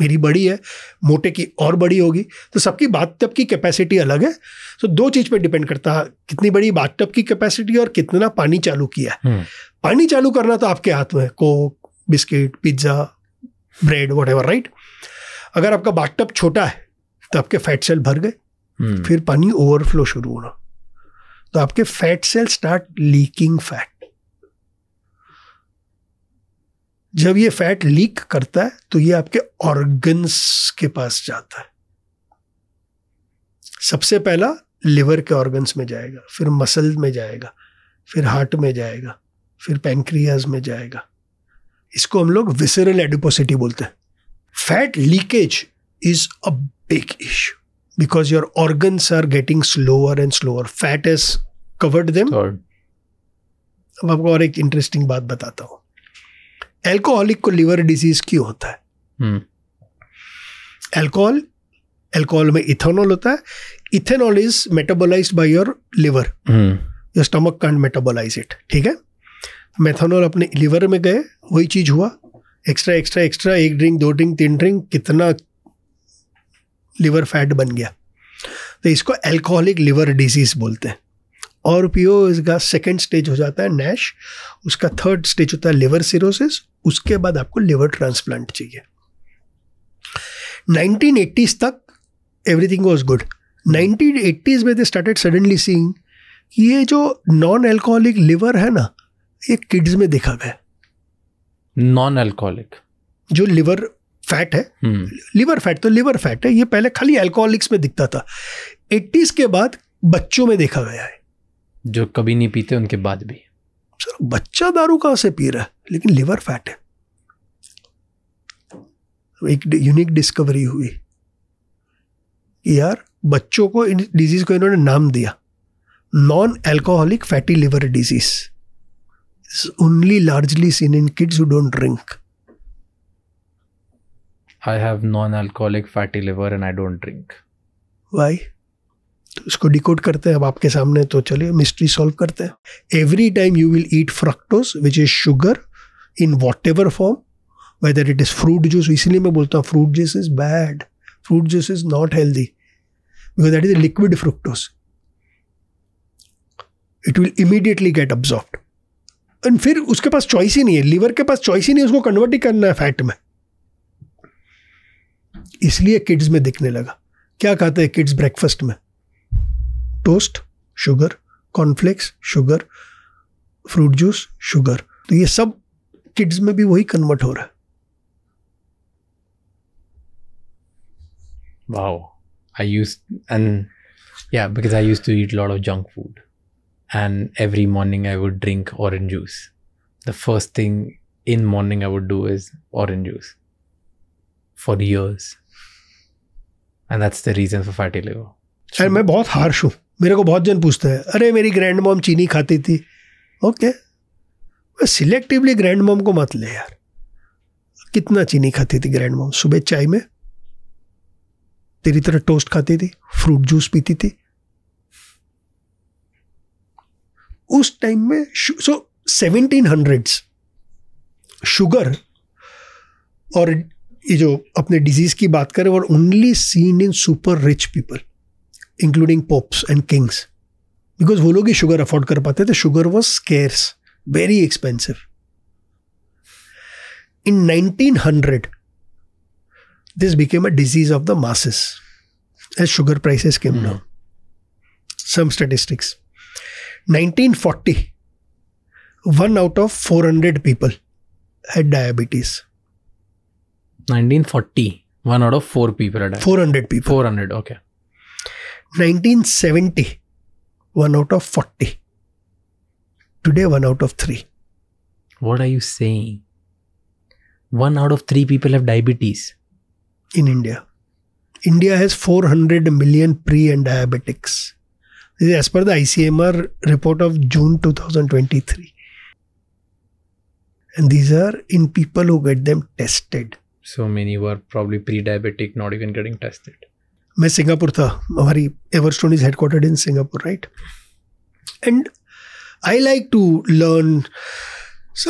मेरी बड़ी है मोटे की और बड़ी होगी तो सबकी बाथटब की कैपेसिटी अलग है तो दो चीज़ पे डिपेंड करता है कितनी बड़ी बाथटब की कैपेसिटी और कितना पानी चालू किया है hmm. पानी चालू करना तो आपके हाथ में Coke biscuit pizza bread whatever right अगर आपका बाथटब छोटा है तो आपके फैट सेल भर गए हम्म। फिर पानी ओवरफ्लो शुरू होना तो आपके fat cell start leaking fat जब ये फैट लीक करता है तो ये आपके ऑर्गन्स के पास जाता है सबसे पहला लिवर के ऑर्गन्स में जाएगा फिर मसल में जाएगा फिर हार्ट में जाएगा फिर पैंक्रियाज में जाएगा इसको हम लोग विसरल एडिपोसिटी बोलते हैं fat leakage is a big issue because your organs are getting slower and slower fat is covered them अब आपको और एक इंटरेस्टिंग बात बताता हूं एल्कोहलिक को लिवर डिजीज क्यों होता है एल्कोहल हम्म. एल्कोहल में इथेनॉल होता है ethanol is metabolize by your liver your stomach can't metabolize it ठीक है मेथानॉल अपने लीवर में गए वही चीज़ हुआ एक्स्ट्रा एक्स्ट्रा एक्स्ट्रा एक ड्रिंक दो ड्रिंक तीन ड्रिंक कितना लीवर फैट बन गया तो इसको एल्कोहलिक लीवर डिजीज़ बोलते हैं और पीओ इसका सेकेंड स्टेज हो जाता है नैश उसका थर्ड स्टेज होता है लिवर सिरोसिस उसके बाद आपको लिवर ट्रांसप्लांट चाहिए 1980s तक एवरीथिंग वॉज गुड 1980s में दे स्टार्टेड सडनली सीइंग ये जो नॉन एल्कोहलिक लिवर है ना ये किड्स में देखा गया नॉन अल्कोहलिक जो लिवर फैट है लिवर हम्म। फैट तो लिवर फैट है ये पहले खाली अल्कोहलिक्स में दिखता था एट्टीज के बाद बच्चों में देखा गया है जो कभी नहीं पीते उनके बाद भी सर बच्चा दारू कहाँ से पी रहा है लेकिन लिवर फैट है एक यूनिक डिस्कवरी हुई यार बच्चों को इन डिजीज को इन्होंने नाम दिया non alcoholic fatty liver disease is only largely seen in kids who don't drink. I have non-alcoholic fatty liver and I don't drink. Why? तो इसको डिकोड करते हैं अब आपके सामने तो चलिए मिस्ट्री सॉल्व करते हैं every time you will eat fructose which is sugar in whatever form whether it is fruit juice इसीलिए मैं बोलता हूँ fruit juice is bad fruit juice is not healthy because that is a liquid fructose it will immediately get absorbed फिर उसके पास choice ही नहीं है liver के पास choice ही नहीं उसको कन्वर्ट ही करना है फैट में इसलिए किड्स में दिखने लगा क्या कहते हैं किड्स ब्रेकफास्ट में toast sugar cornflakes sugar fruit juice sugar तो ये सब किड्स में भी वही कन्वर्ट हो रहा है wow i used and yeah because i used to eat lot of junk food and every morning I would drink orange juice. The first thing in morning I would do is orange juice for years. And that's the reason for fatty liver. So, मैं बहुत harsh हूँ मेरे को बहुत जन पूछते हैं अरे मेरी ग्रैंड मॉम चीनी खाती थी okay okay. Selectively grand mom को मत ले यार कितना चीनी खाती थी ग्रैंड मॉम सुबह चाय में तेरी तरह टोस्ट खाती थी फ्रूट जूस पीती थी उस टाइम में सो सेवनटीन हंड्रेड्स शुगर और ये जो अपने डिजीज की बात करें और only seen in super rich people including popes and kings because वो लोग ही शुगर अफोर्ड कर पाते थे sugar was scarce very expensive in 1900 hundred this became a disease of the masses as sugar came came down some statistics 1940, one out of 400 people had diabetes. 1940, one out of four people had diabetes. 400 people. 400, okay. 1970, one out of 40. Today, one out of three. What are you saying? One out of three people have diabetes. In India. India has 400 million pre and diabetics. This is as per the ICMR report of June 2023. And these are in people who get them tested. So many were probably pre diabetic, not even getting tested. मैं Singapore था हमारी Everstone is headquartered in Singapore right and I like to learn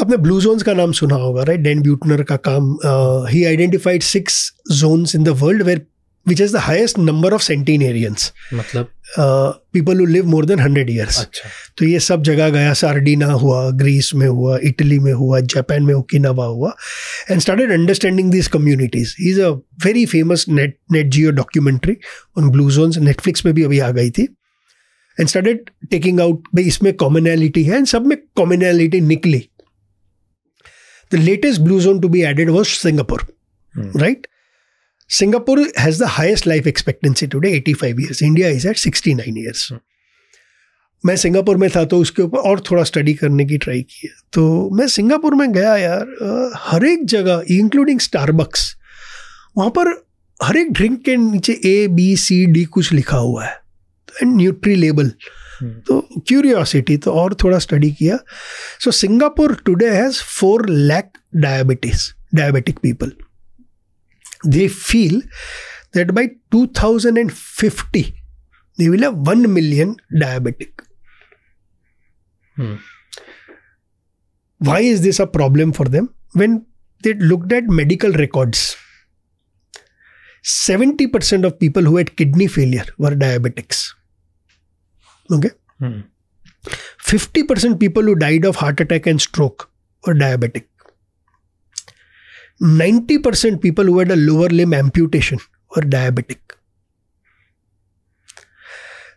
आपने blue zones का नाम सुना होगा right Dan Buettner का काम ही identified six zones in the world where which is the highest number of centenarians मतलब people who live more than hundred years तो ये सब जगह गया सार्डिना हुआ ग्रीस में हुआ इटली में हुआ जापान में ओकिनावा हुआ and started understanding this communities is a very famous Nat Nat Geo documentary on blue zones Netflix में भी अभी आ गई थी एंड स्टार्टेड टेकिंग आउट भाई इसमें कॉमनैलिटी है एंड सब में कॉमनैलिटी निकली the latest blue zone to be added was Singapore right Singapore has the highest life expectancy today 85 years. India is at 69 years. Hmm. मैं सिंगापुर में था तो उसके ऊपर और थोड़ा स्टडी करने की ट्राई की तो मैं सिंगापुर में गया यार हर एक जगह इंक्लूडिंग स्टारबक्स वहाँ पर हर एक ड्रिंक के नीचे ए बी सी डी कुछ लिखा हुआ है एंड न्यूट्री लेबल तो क्यूरियोसिटी तो और थोड़ा स्टडी किया so Singapore today has four lakh diabetes diabetic people they feel that by 2050 they will have 1 million diabetic hmm. why is this a problem for them when they looked at medical records 70% of people who had kidney failure were diabetics okay hmm. 50% people who died of heart attack and stroke were diabetic 90% people who had a lower limb amputation were diabetic.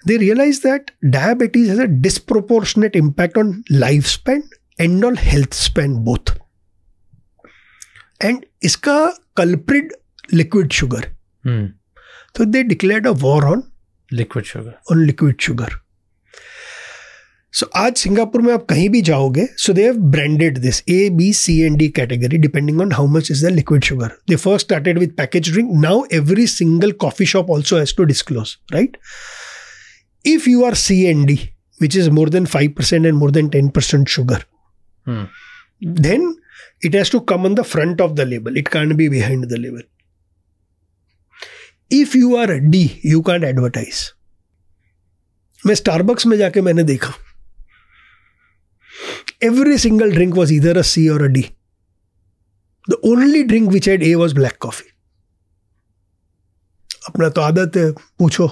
They realized that diabetes has a disproportionate impact on lifespan and on health span both. And iska culprit liquid sugar. Hmm. So they declared a war on liquid sugar. On liquid sugar. So so, आज Singapore में आप कहीं भी जाओगे so they have branded this A B C and D category depending on how much is the liquid sugar they first started with package drink now every single coffee shop also has to disclose right if you are C and D which is more than five percent and more than ten percent sugar then it has to come on the front of the label it can be behind the label if you are D you can advertise मैं Starbucks में जाके मैंने देखा every single drink was either a C or a D. The only drink which had A was black coffee. अपना तो आदत है पूछो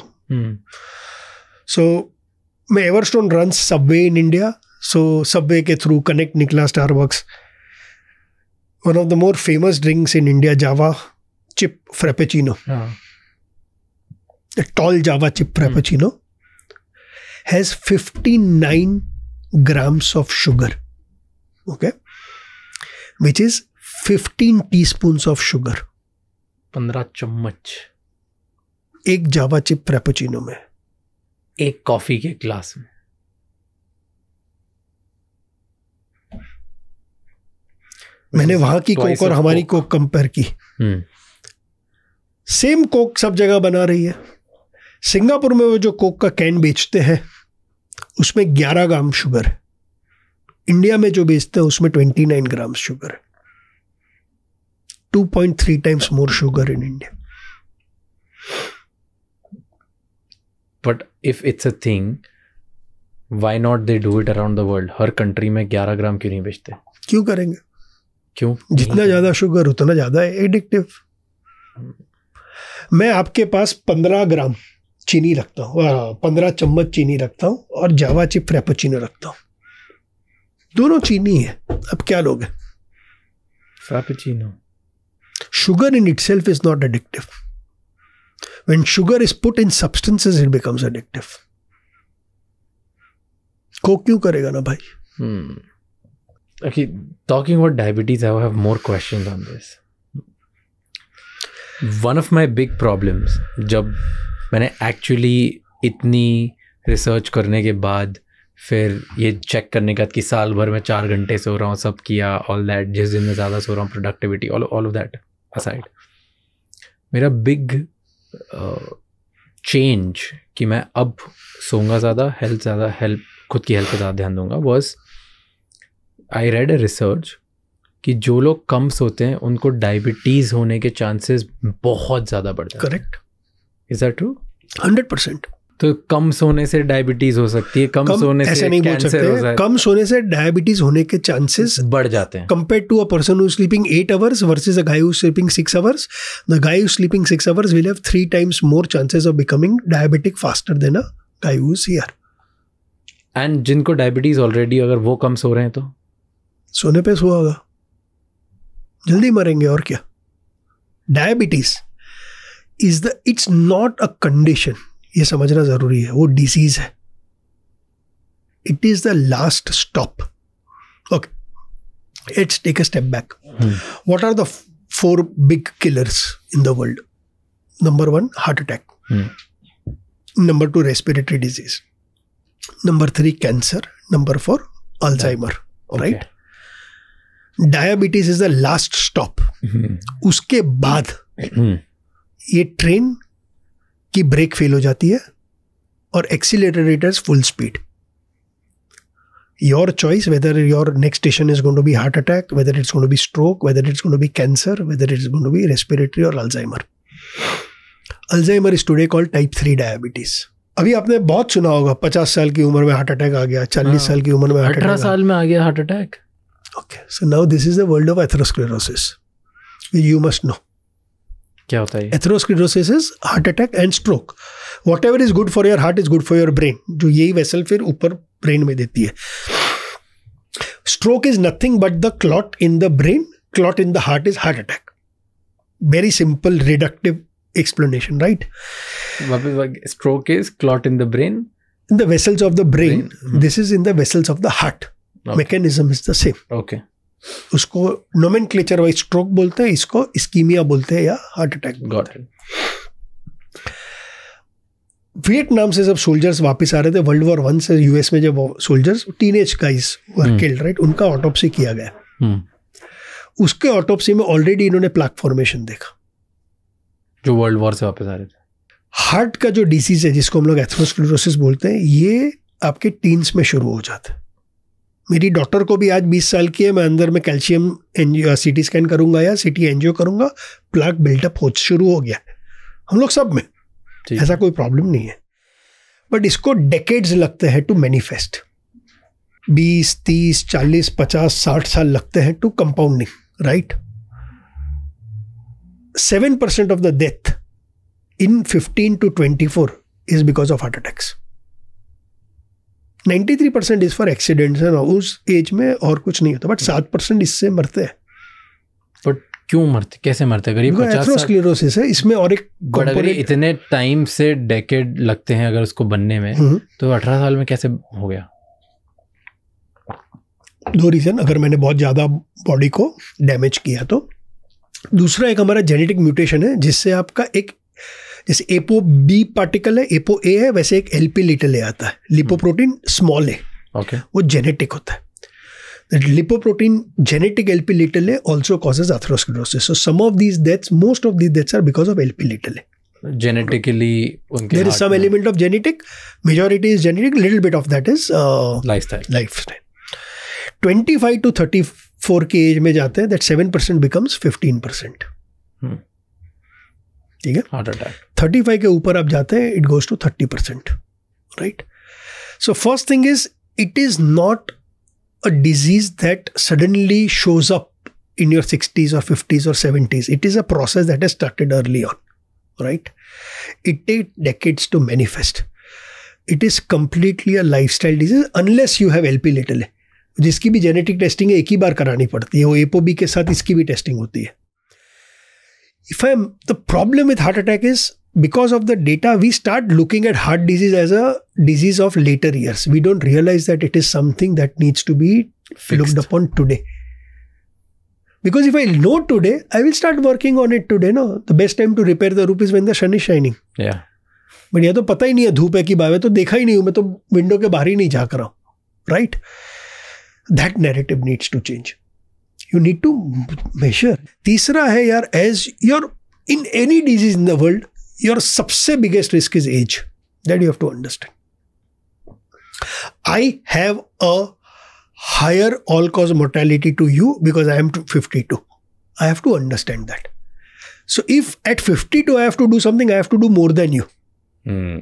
सो मैं Everstone run Subway in India so Subway के थ्रू कनेक्ट निकला Starbucks one of the more famous drinks in India Java chip frappuccino tall Java chip frappuccino has fifty nine grams of sugar okay which is 15 teaspoons of sugar 15 चम्मच एक जावा chip प्रेपोचिनो में एक coffee के glass में मैंने वहां की Coke और हमारी कोक कंपेयर की सेम हम्म। कोक सब जगह बना रही है सिंगापुर में वो जो कोक का कैन बेचते हैं उसमें ग्यारह ग्राम शुगर है इंडिया में जो बेचते हैं उसमें ट्वेंटी नाइन ग्राम शुगर है two point three times more sugar in India but if it's a thing why not they do it around the world हर कंट्री में ग्यारह ग्राम क्यों नहीं बेचते क्यों करेंगे क्यों जितना ज़्यादा शुगर उतना ज़्यादा है एडिक्टिव मैं आपके पास पंद्रह ग्राम चीनी रखता हूँ पंद्रह चम्मच चीनी रखता हूँ और जावा चिप फ्रेपोचिनो रखता हूँ दोनों चीनी है अब क्या लोग frappuccino sugar in itself is not addictive when sugar is put in substances it becomes addictive को क्यों करेगा ना भाई talking about diabetes I have more question on this one of my big problems जब मैंने actually इतनी research करने के बाद फिर ये चेक करने के बाद कि साल भर में चार घंटे सो रहा हूँ सब किया ऑल दैट जिस दिन में ज़्यादा सो रहा हूँ productivity all all of that aside मेरा बिग चेंज uh, कि मैं अब सोऊंगा ज़्यादा हेल्थ ज़्यादा हेल्प खुद की हेल्थ पर ज़्यादा ध्यान दूंगा because I read a research कि जो लोग कम सोते हैं उनको डायबिटीज़ होने के चांसेस बहुत ज़्यादा बढ़ जाते हैं correct is that true hundred percent तो कम सोने से डायबिटीज हो सकती है कम, कम सोने ऐसे से नहीं बोल सकते हो कम सोने से डायबिटीज होने के चांसेस बढ़ जाते हैं compare to a person who sleeping eight hours versus a guy who sleeping six hours the guy who sleeping six hours will have three times more chances of becoming diabetic faster than a guy who is here and जिनको diabetes already अगर वो कम सो रहे हैं तो सोने पे सोएगा जल्दी मरेंगे और क्या diabetes Is the it's not a condition? ये समझना जरूरी है वो डिसीज है it is the last stop okay it's take a step back what are the four big killers in the world. Number one, heart attack. Hmm. Number two, respiratory disease. Number three, cancer. Number four, Alzheimer. Right? Diabetes is the last stop. Mm-hmm. उसके बाद hmm. ये train की brake fail हो जाती है और accelerators full speed your choice whether your next station is going to be heart attack whether it's going to be stroke whether it's going to be cancer whether it's going to be respiratory और Alzheimer Alzheimer is today called type three diabetes अभी आपने बहुत सुना होगा पचास साल की उम्र में हार्ट अटैक आ गया चालीस हाँ। साल की उम्र में हार्ट अटैक साल में आ गया heart attack okay so now this is the world of atherosclerosis you must know क्या होता है atherosclerosis heart attack and stroke whatever is good for your heart is good for your brain जो यही vessel फिर ऊपर brain में देती है stroke is nothing but the clot in the brain clot in the heart is heart attack very simple reductive explanation right stroke is clot in the brain in the vessels of the brain this is in the vessels of the heart mechanism is the same okay उसको नोमिन clutcher wise stroke बोलते हैं इसको ischaemia बोलते हैं या heart attack बोलते Vietnam से जब सोल्जर्स वापस आ रहे थे वर्ल्ड वॉर वन से यूएस में जब soldiers teen age guys were killed right उनका ऑटोपसी किया गया hmm. उसके ऑटोपसी में ऑलरेडी इन्होंने प्लाक फॉर्मेशन देखा जो वर्ल्ड वॉर से वापस आ रहे थे हार्ट का जो डिसीज है जिसको हम लोग एथ्रोस्क्लोरोसिस बोलते हैं ये आपके टीन्स में शुरू हो जाता है मेरी डॉक्टर को भी आज 20 साल की है मैं अंदर में calcium angio C T scan करूंगा या सी टी एनजियो करूंगा प्लाक बिल्टअप हो शुरू हो गया हम लोग सब में ऐसा कोई प्रॉब्लम नहीं है बट इसको डेकेड्स लगते हैं टू मैनिफेस्ट बीस तीस चालीस पचास साठ साल लगते हैं to compounding right seven percent of the death in fifteen to twenty four is because of heart attacks ninety three percent is for accidents है ना उस एज में और कुछ नहीं होता बट सात परसेंट इससे मरते हैं बट क्यों मरते कैसे मरते गरीब है इसमें और एक अगर इतने टाइम से डेकेड लगते हैं अगर उसको बनने में हम्म। तो अठारह साल में कैसे हो गया दो रीज़न अगर मैंने बहुत ज़्यादा बॉडी को डैमेज किया तो दूसरा एक हमारा जेनेटिक म्यूटेशन है जिससे आपका एक जैसे एपो बी पार्टिकल है एपो ए है वैसे एक एल पी लिटल ए आता है लिपोप्रोटीन स्मॉल ए ओके वो जेनेटिक होता है lipoprotein genetic L P little A also causes atherosclerosis so some of these deaths most of these deaths are because of L P little A genetically there is some element of genetic majority is genetic little bit of that is life life twenty five to thirty four की age में जाते हैं that seven percent becomes fifteen percent ठीक है heart attack thirty five के ऊपर आप जाते हैं it goes to thirty percent right so first thing is it is not a disease that suddenly shows up in your sixties और fifties और seventies it is a process that is started early on right it take decades to manifest it is completely a life style disease unless you have L P little जिसकी भी genetic testing है एक ही बार करानी पड़ती है वो apo B के साथ इसकी भी टेस्टिंग होती है if I'm the problem with heart attack is because of the data, we start looking at heart disease as a disease of later years. We don't realize that it is something that needs to be Fixed. looked upon today. Because if I know today, I will start working on it today. No, the best time to repair the roof is when the sun is shining. Yeah. But यह तो पता ही नहीं है धूप है कि बावे तो देखा ही नहीं हूं मैं तो विंडो के बाहर ही नहीं झाक रहा हूं right that narrative needs to change You need to measure. तीसरा है as your in any disease in the world, your your सबसे biggest risk is age that you have to understand I have a higher all cause mortality to you because I am 52. I have to understand that. So, if at 52 I have to do something, I have to do more than you. Hmm.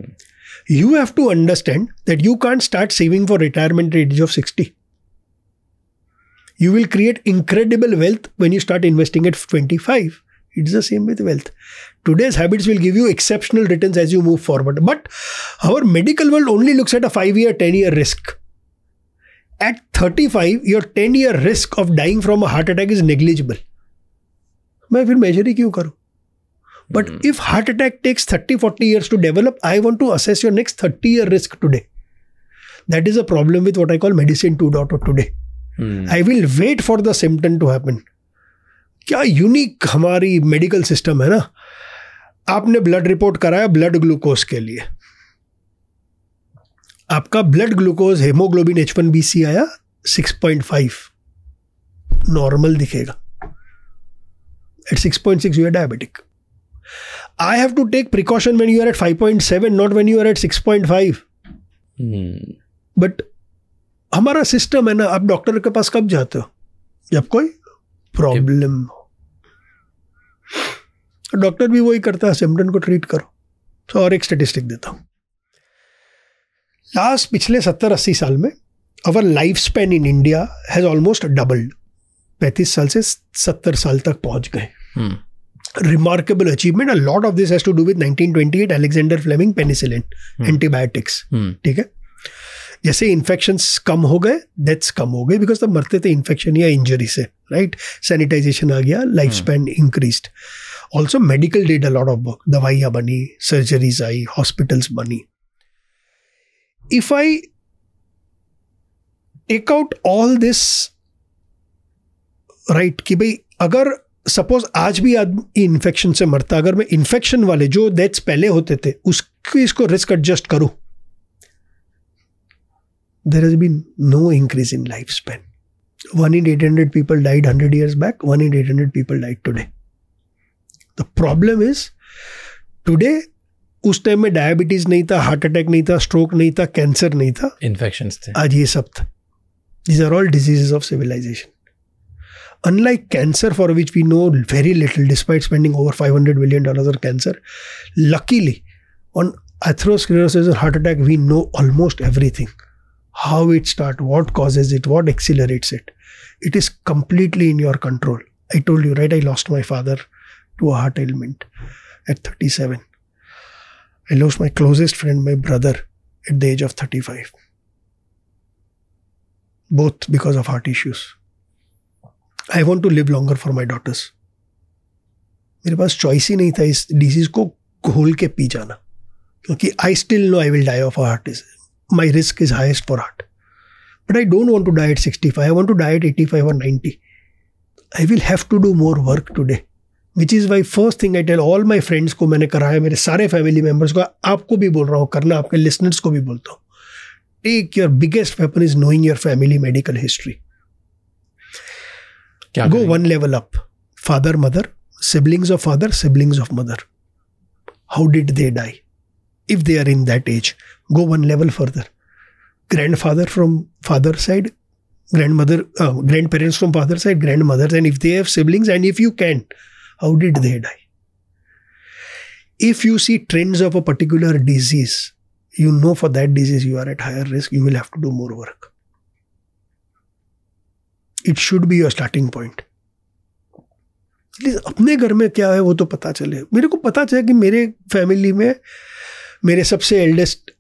You have to understand that you can't start saving for retirement age of 60. You will create incredible wealth when you start investing at 25. It's the same with wealth. Today's habits will give you exceptional returns as you move forward. But our medical world only looks at a 5 year, 10 year risk. At 35, your 10 year risk of dying from a heart attack is negligible. मैं फिर major ही क्यों करूं but if heart attack takes thirty forty years to develop I want to assess your next thirty year risk today that is a problem with what I call medicine two dot today I will wait for the symptom to happen क्या unique हमारी medical system है ना आपने blood report कराया blood glucose के लिए आपका blood glucose haemoglobin H one B C आया सिक्स पॉइंट फाइव नॉर्मल दिखेगा at six point six you are diabetic I have to take precaution when you are at five point seven not when you are at six point five but हमारा system है ना आप doctor के पास कब जाते हो जब कोई प्रॉब्लम हो डॉक्टर भी वही करता है सिम्टम को ट्रीट करो तो और एक स्टेटिस्टिक देता हूँ लास्ट पिछले सत्तर अस्सी साल में our life span in India has almost doubled पैंतीस साल से सत्तर साल तक पहुंच गए remarkable achievement a lot of this has to do with 1928 Alexander Fleming penicillin antibiotics ठीक है जैसे इन्फेक्शन कम हो गए डेथ्स कम हो गई बिकॉज तब मरते थे इन्फेक्शन या इंजरी से राइट सैनिटाइजेशन आ गया life span increase also medical did a lot of work दवाइयाँ बनी सर्जरीज आई हॉस्पिटल्स बनी if I take out all this right कि भाई अगर सपोज आज भी आदमी इन्फेक्शन से मरता अगर मैं इन्फेक्शन वाले जो डेथ्स पहले होते थे उसकी इसको रिस्क एडजस्ट करूँ there has been no increase in lifespan. 1 in 800 people died 100 years back, 1 in 800 people died today. The problem is, today उस टाइम में डायबिटीज नहीं था हार्ट अटैक नहीं था स्ट्रोक नहीं था कैंसर नहीं था इन्फेक्शन थे आज ये सब unlike cancer for which we know very little despite spending over 500 billion dollars on cancer luckily on atherosclerosis and heart attack we know almost everything how it starts, what causes it, what accelerates it. It is completely in your control. I told you, right? I lost my father to a heart ailment at 37. I lost my closest friend, my brother, at the age of 35. Both because of heart issues. I want to live longer for my daughters. मेरे पास choice ही नहीं था इस disease को घोल के पी जाना क्योंकि I still know I will die of heart my risk is highest for heart. But I don't want to die at 65. I want to die at 85 or 90. I will have to do more work today which is why first thing I tell all my friends को मैंने कराया मेरे सारे family members को आपको भी बोल रहा हूँ करना आपके लिसनर्स को भी बोलता हूँ take your biggest weapon is knowing your family medical history क्या go one level up father mother siblings of father siblings of mother how did they die if they are in that age, go one level further. Grandfather from father side, grandmother, uh, grandparents from father side, grandmother and if they have siblings, and if you can, how did they die? If you see trends of a particular disease, you know for that disease you are at higher risk, you will have to do more work. it should be your starting point अपने घर में क्या है वो तो पता चले मेरे को पता चले कि मेरे फैमिली में मेरे सबसे एल्डेस्ट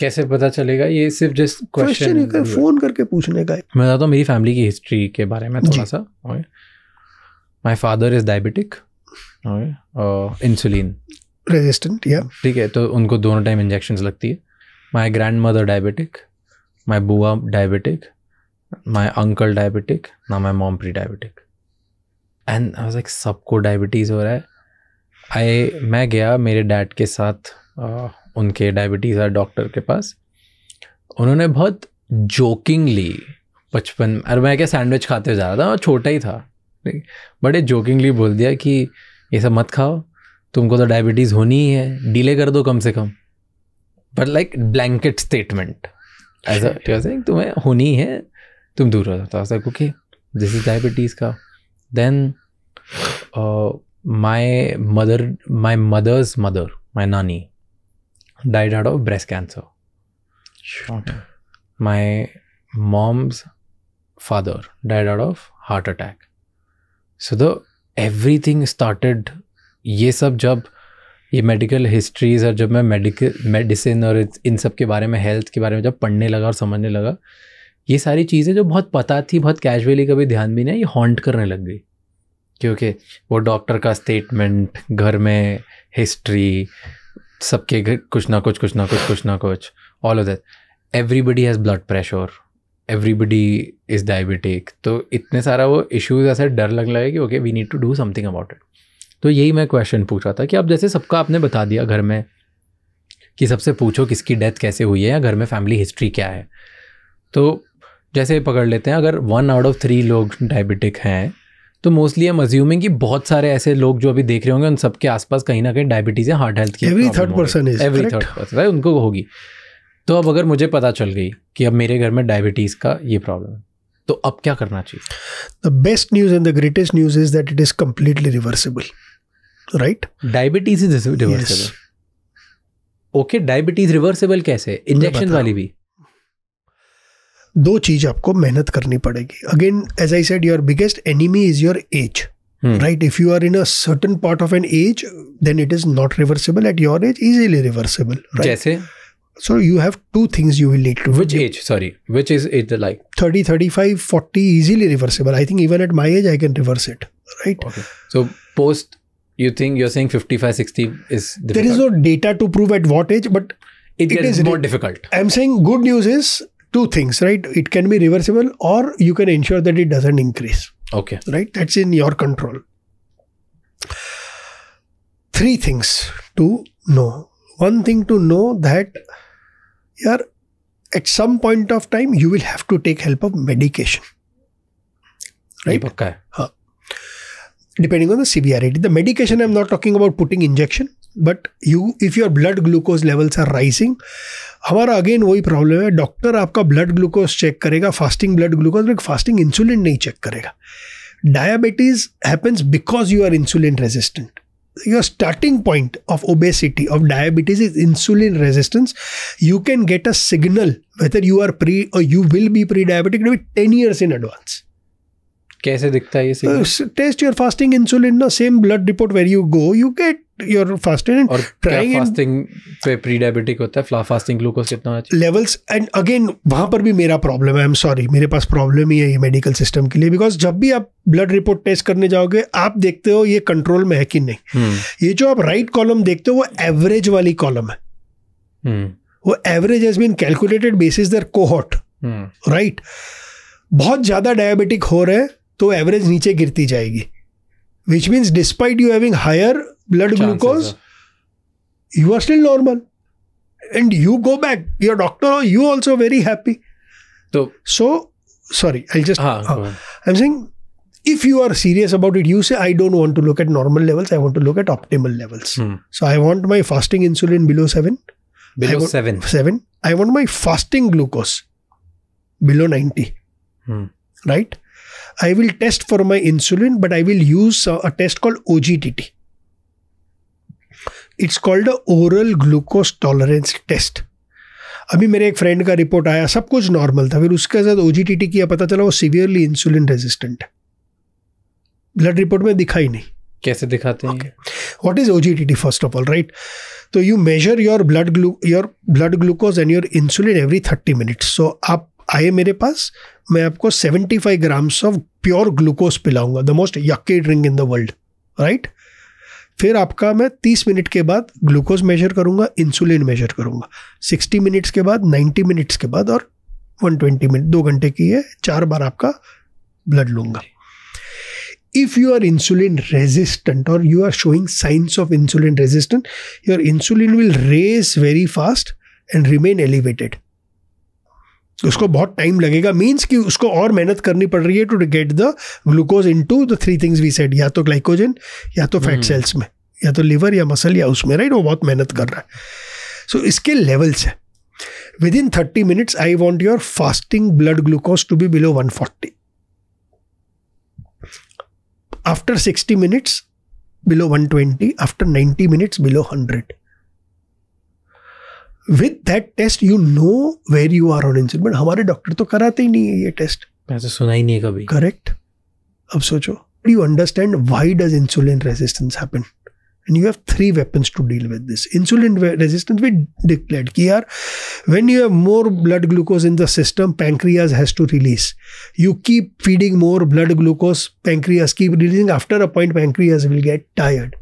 कैसे पता चलेगा ये सिर्फ जस्ट क्वेश्चन फोन करके पूछने का मैं बताता हूँ मेरी फैमिली की हिस्ट्री के बारे में थोड़ा सा my father is diabetic insulin resistant या ठीक है तो उनको दोनों टाइम इंजेक्शन लगती है my grandmother diabetic my बुआ डायबिटिक माई अंकल डायबिटिक ना my mom pre diabetic and like सबको डायबिटीज़ हो रहा है आई मैं गया मेरे डैड के साथ आ, उनके डायबिटीज़ है डॉक्टर के पास उन्होंने बहुत जोकिंगली बचपन अरे मैं क्या सैंडविच खाते जा रहा था हाँ, छोटा ही था बड़े जोकिंगली बोल दिया कि ये सब मत खाओ तुमको तो डायबिटीज़ होनी ही है डीले कर दो कम से कम बट लाइक ब्लैंकेट स्टेटमेंट ऐसा तुम्हें होनी है तुम दूर हो जाता ऐसा ओके दिस इज डायबिटीज़ का then my mother my mother's mother my nani died out of breast cancer Short. my mom's father died out of heart attack so the everything started ये सब जब ये मेडिकल हिस्ट्रीज और जब मैं medical medicine और इन सब के बारे में हेल्थ के बारे में जब पढ़ने लगा और समझने लगा ये सारी चीज़ें जो बहुत पता थी बहुत कैजुअली कभी ध्यान भी नहीं ये हॉन्ट करने लग गई क्योंकि वो डॉक्टर का स्टेटमेंट घर में हिस्ट्री सबके घर कुछ ना कुछ कुछ ना कुछ कुछ ना कुछ all of that everybody has blood pressure everybody is diabetic तो इतने सारा वो इश्यूज ऐसे डर लग लगे कि okay we need to do something about it तो यही मैं क्वेश्चन पूछ रहा था कि अब जैसे सबका आपने बता दिया घर में कि सबसे पूछो किसकी डेथ कैसे हुई है या घर में फैमिली हिस्ट्री क्या है तो जैसे पकड़ लेते हैं अगर वन आउट ऑफ थ्री लोग डायबिटिक हैं तो मोस्टली हम अज्यूमिंग कि बहुत सारे ऐसे लोग जो अभी देख रहे होंगे उन सबके आसपास कहीं ना कहीं डायबिटीज़ या हार्ट हेल्थ की every third person is every third person right उनको होगी तो अब अगर मुझे पता चल गई कि अब मेरे घर में डायबिटीज़ का ये प्रॉब्लम है तो अब क्या करना चाहिए the best news and the greatest news is that it is completely reversible right diabetes is reversible okay diabetes reversible कैसे इंजेक्शन वाली भी दो चीज आपको मेहनत करनी पड़ेगी again as I said your biggest enemy is your age right if you are in a certain part of an age then it is not reversible at your age easily reversible जैसे so you have two things you will need to which do. age sorry which is it like 30 35 40 easily reversible i think even at my age i can reverse it right okay. so post you think you're saying 55 60 is difficult. there is no data to prove at what age but it, it is more difficult i'm saying good news is two things, right? It can be reversible or you can ensure that it doesn't increase. Okay. Right? That's in your control. Three things to know. One thing to know that yeah, at some point of time you will have to take help of medication. Right? Okay. Huh. Depending on the severity. The medication I'm not talking about putting injection. But you if your blood glucose levels are rising हमारा अगेन वही problem है doctor आपका blood glucose check करेगा fasting blood glucose लेकिन fasting insulin नहीं check करेगा diabetes happens because you are insulin resistant your starting point of obesity of diabetes is insulin resistance you can get a signal whether you are pre or you will be pre diabetic ten years in advance कैसे दिखता है ये test your fasting insulin ना same blood report where you go you get your fasting or trying fasting पे pre diabetic होता है fasting glucose कितना होना चाहिए लेवल्स एंड अगेन वहां पर भी मेरा प्रॉब्लम है आई एम सॉरी मेरे पास प्रॉब्लम ही है ये मेडिकल सिस्टम के लिए बिकॉज जब भी आप ब्लड रिपोर्ट टेस्ट करने जाओगे आप देखते हो ये कंट्रोल में है कि नहीं hmm. ये जो आप राइट right कॉलम देखते हो वो एवरेज वाली कॉलम है hmm. वो average has been calculated basis their cohort right बहुत ज़्यादा डायबिटिक हो रहे हैं तो एवरेज नीचे गिरती जाएगी which means despite you having higher blood glucose you are still normal and you go back your doctor you also very happy तो so sorry I just I am saying if you are serious about it you say I don't want to look at normal levels I want to look at optimal levels so I want my fasting insulin below seven below seven seven I want my fasting glucose below ninety right I will test for my insulin, but I will use a, uh, a test called OGTT. It's called oral glucose tolerance test अभी मेरे एक friend का report आया सब कुछ normal था फिर उसके साथ ओ किया पता चला वो सीवियरली इंसुलिन रेजिस्टेंट है ब्लड रिपोर्ट में दिखा ही नहीं कैसे दिखाते हैं what is oh first of all right तो you measure your blood glue your blood glucose and your insulin every thirty minutes so आप आए मेरे पास मैं आपको 75 ग्राम्स ऑफ प्योर ग्लूकोज पिलाऊंगा the most yucky drink in the world right फिर आपका मैं 30 मिनट के बाद ग्लूकोज मेजर करूंगा इंसुलिन मेजर करूंगा 60 मिनट्स के बाद 90 मिनट्स के बाद और 120 मिनट दो घंटे की है चार बार आपका ब्लड लूंगा if you are insulin resistant और you are showing signs of insulin resistant your insulin will rise very fast and remain elevated उसको बहुत टाइम लगेगा मीन्स कि उसको और मेहनत करनी पड़ रही है to get the glucose in to the three things we said या तो ग्लाइकोजन या तो फैट सेल्स हम्म। में या तो लीवर या मसल या उसमें राइट वो बहुत मेहनत कर रहा है सो इसके लेवल्स है within thirty minutes I want your fasting blood glucose to be below one forty after sixty minutes below one twenty after ninety minutes below hundred with that test you know where you are on insulin but हमारे doctor तो कराते ही नहीं है ये test ऐसा तो सुना ही नहीं है कभी करेक्ट अब सोचो you understand why does insulin resistance happen and you have three weapons to deal with this insulin resistance भी डिक्लेयर कि यार when you have more blood glucose in the system pancreas has to release you keep feeding more blood glucose pancreas keep releasing after a point pancreas will get tired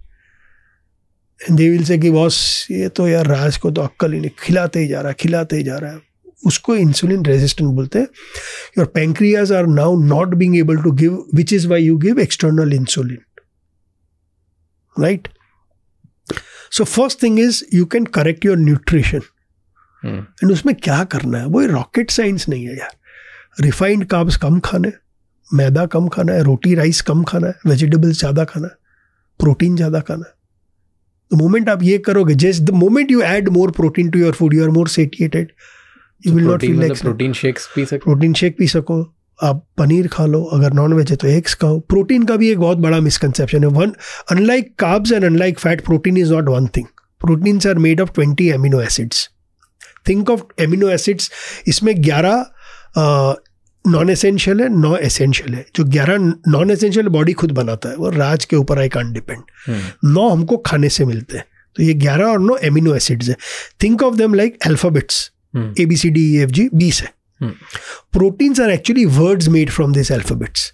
they will say कि boss ये तो यार राज को तो अक्कल ही नहीं खिलाते ही जा रहा है खिलाते ही जा रहा है उसको इंसुलिन रेजिस्टेंट बोलते हैं your pancreas are now not being able to give which is why you give external insulin right so first thing is you can correct your nutrition and उसमें क्या करना है वो रॉकेट साइंस नहीं है यार रिफाइंड काब्स कम खाने मैदा कम खाना है रोटी राइस कम खाना है वेजिटेबल्स ज़्यादा खाना है प्रोटीन ज़्यादा खाना है द मोमेंट आप ये करोगे just the moment you add more protein to your food you are more satiated you will not feel like protein shakes पी सको प्रोटीन शेक पी सको आप पनीर खा लो अगर नॉन वेज है तो एग्स खाओ प्रोटीन का भी एक बहुत बड़ा मिसकनसेप्शन है one unlike carbs and unlike fat protein is not one thing proteins are made of twenty amino acids think of amino acids इसमें ग्यारह नॉन एसेंशियल है नॉन एसेंशियल है जो ग्यारह नॉन एसेंशियल बॉडी खुद बनाता है वो राज के ऊपर आई कान डिपेंड नौ हमको खाने से मिलते हैं तो ये ग्यारह और नौ एमिनो एसिड्स है think of them like alphabets A B C D E F G बीस है proteins are actually words made from this alphabets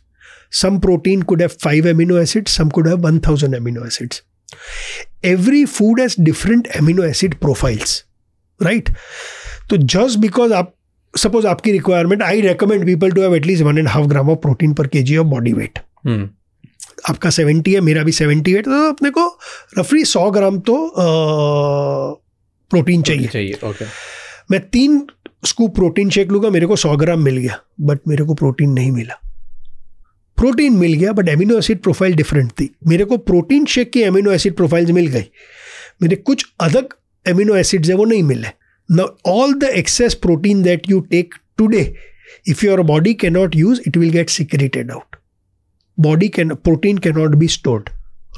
some protein could have five amino acids some could have one thousand amino acids every food has different amino acid profiles right तो just because आप suppose आपकी requirement I recommend people to have at least one and half gram of protein पर K G of body weight आपका seventy है मेरा भी seventy eight तो अपने को रफली सौ ग्राम तो प्रोटीन चाहिए चाहिए ओके मैं तीन स्कूप प्रोटीन शेक लूँगा मेरे को सौ ग्राम मिल गया बट मेरे को प्रोटीन नहीं मिला प्रोटीन मिल गया but amino acid profile different थी मेरे को प्रोटीन शेक की एमिनो एसिड प्रोफाइल्स मिल गई मेरे कुछ अलग एमिनो एसिड्स है वो नहीं मिले Now, all the excess protein that you take today, if your body cannot use, it will get secreted out. Body can protein cannot be stored,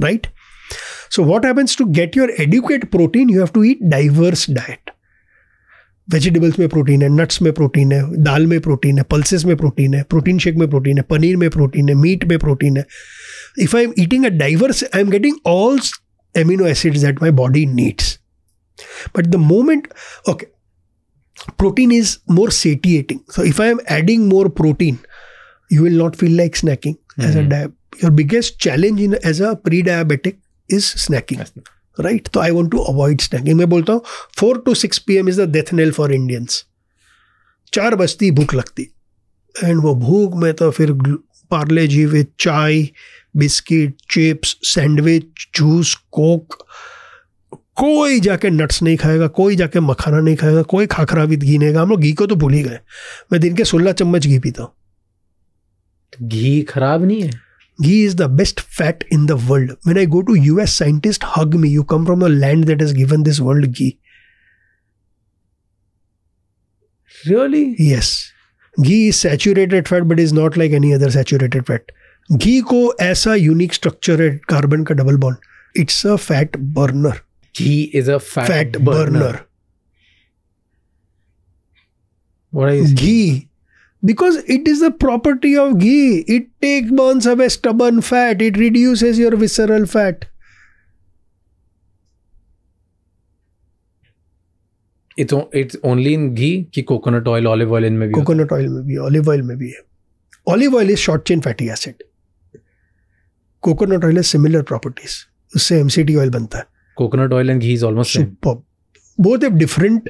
right? So, what happens to get your adequate protein? You have to eat diverse diet. Vegetables may protein, nuts may protein, dal may protein, pulses may protein, protein shake may protein, paneer may protein, meat may protein. If I am eating a diverse, I am getting all amino acids that my body needs. But the moment, okay, protein is more satiating. So if I am adding more protein, you will not feel like snacking mm-hmm. as a diabetic. Your biggest challenge in as a pre-diabetic is snacking. Yes. Right तो I want to avoid snacking मैं बोलता हूँ four to six P M is the death nail for Indians चार बजती भूख लगती and वो भूख में तो फिर पार्ले जी विथ चाय biscuit chips sandwich juice Coke कोई जाके नट्स नहीं खाएगा कोई जाके मखाना नहीं खाएगा कोई खाखरा भी घी नहीं हम लोग घी को तो भूल ही गए मैं दिन के सोलह चम्मच घी पीता हूँ घी खराब नहीं है ghee is the best fat in the world when I go to U S scientist hug me you come from land that is given this world ghee really yes ghee is saturated fat but is not like any other saturated fat घी को ऐसा unique structure है carbon का double bond it's a fat burner He is a fat, fat burner. burner. What is ghee? Because it is a property of ghee. It takes burns away stubborn fat. It reduces your visceral fat. It's, o- it's only in ghee coconut oil, olive oil in. coconut oil में olive oil में olive oil is short chain fatty acid coconut oil has similar properties उससे MCT oil बनता है coconut oil and ghee is almost both have different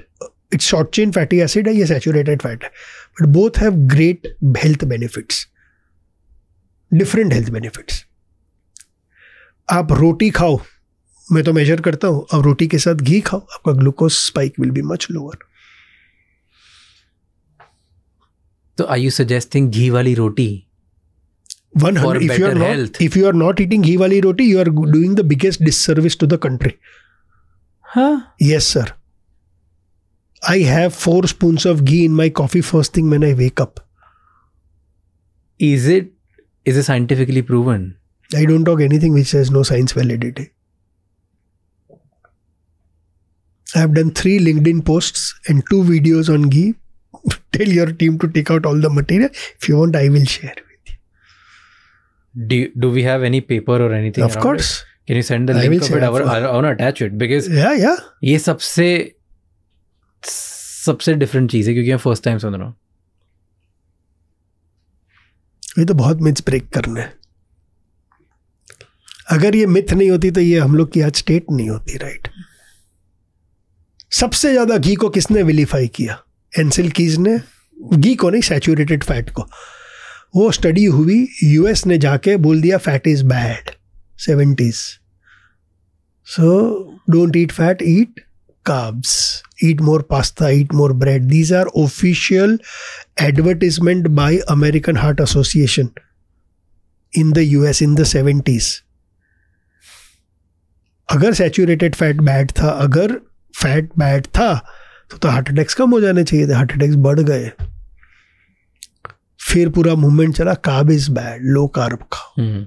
it's short chain fatty acid है ये saturated fat है but both have great health benefits different health benefits आप रोटी खाओ मैं तो मेजर करता हूं अब रोटी के साथ घी खाओ आपका glucose spike will be much lower तो आई यू सजेस्टिंग घी वाली रोटी one hundred. If you are not, health. if you are not eating ghee wali roti, you are doing the biggest disservice to the country. Huh? Yes, sir. I have four spoons of ghee in my coffee first thing when I wake up. Is it is it scientifically proven? I don't talk anything which has no science validity. I have done three LinkedIn posts and two videos on ghee. Tell your team to take out all the material. If you want, I will share. do, do we have any paper or anything of course it? can you send the I link of it I want to attach it because yeah yeah ये सबसे सबसे different चीज़ है क्योंकि मैं first time सुन रहा हूँ ये तो बहुत मिथ्स ब्रेक करना है अगर ये मिथ नहीं होती तो ये हम लोग की आज स्टेट नहीं होती राइट सबसे ज़्यादा घी को किसने विलीफाई किया एनसिल कीज ने घी को नहीं सैचुरेटेड फैट को वो स्टडी हुई यूएस ने जाके बोल दिया fat is bad seventies so don't eat fat eat carbs eat more pasta eat more bread these are official advertisement by American Heart Association in the US in the seventies अगर saturated fat bad था अगर fat bad था तो heart तो attacks कम हो जाने चाहिए थे हार्ट अटैक्स बढ़ गए फिर पूरा मूवमेंट चला carb is bad low carb खाओ हम्म।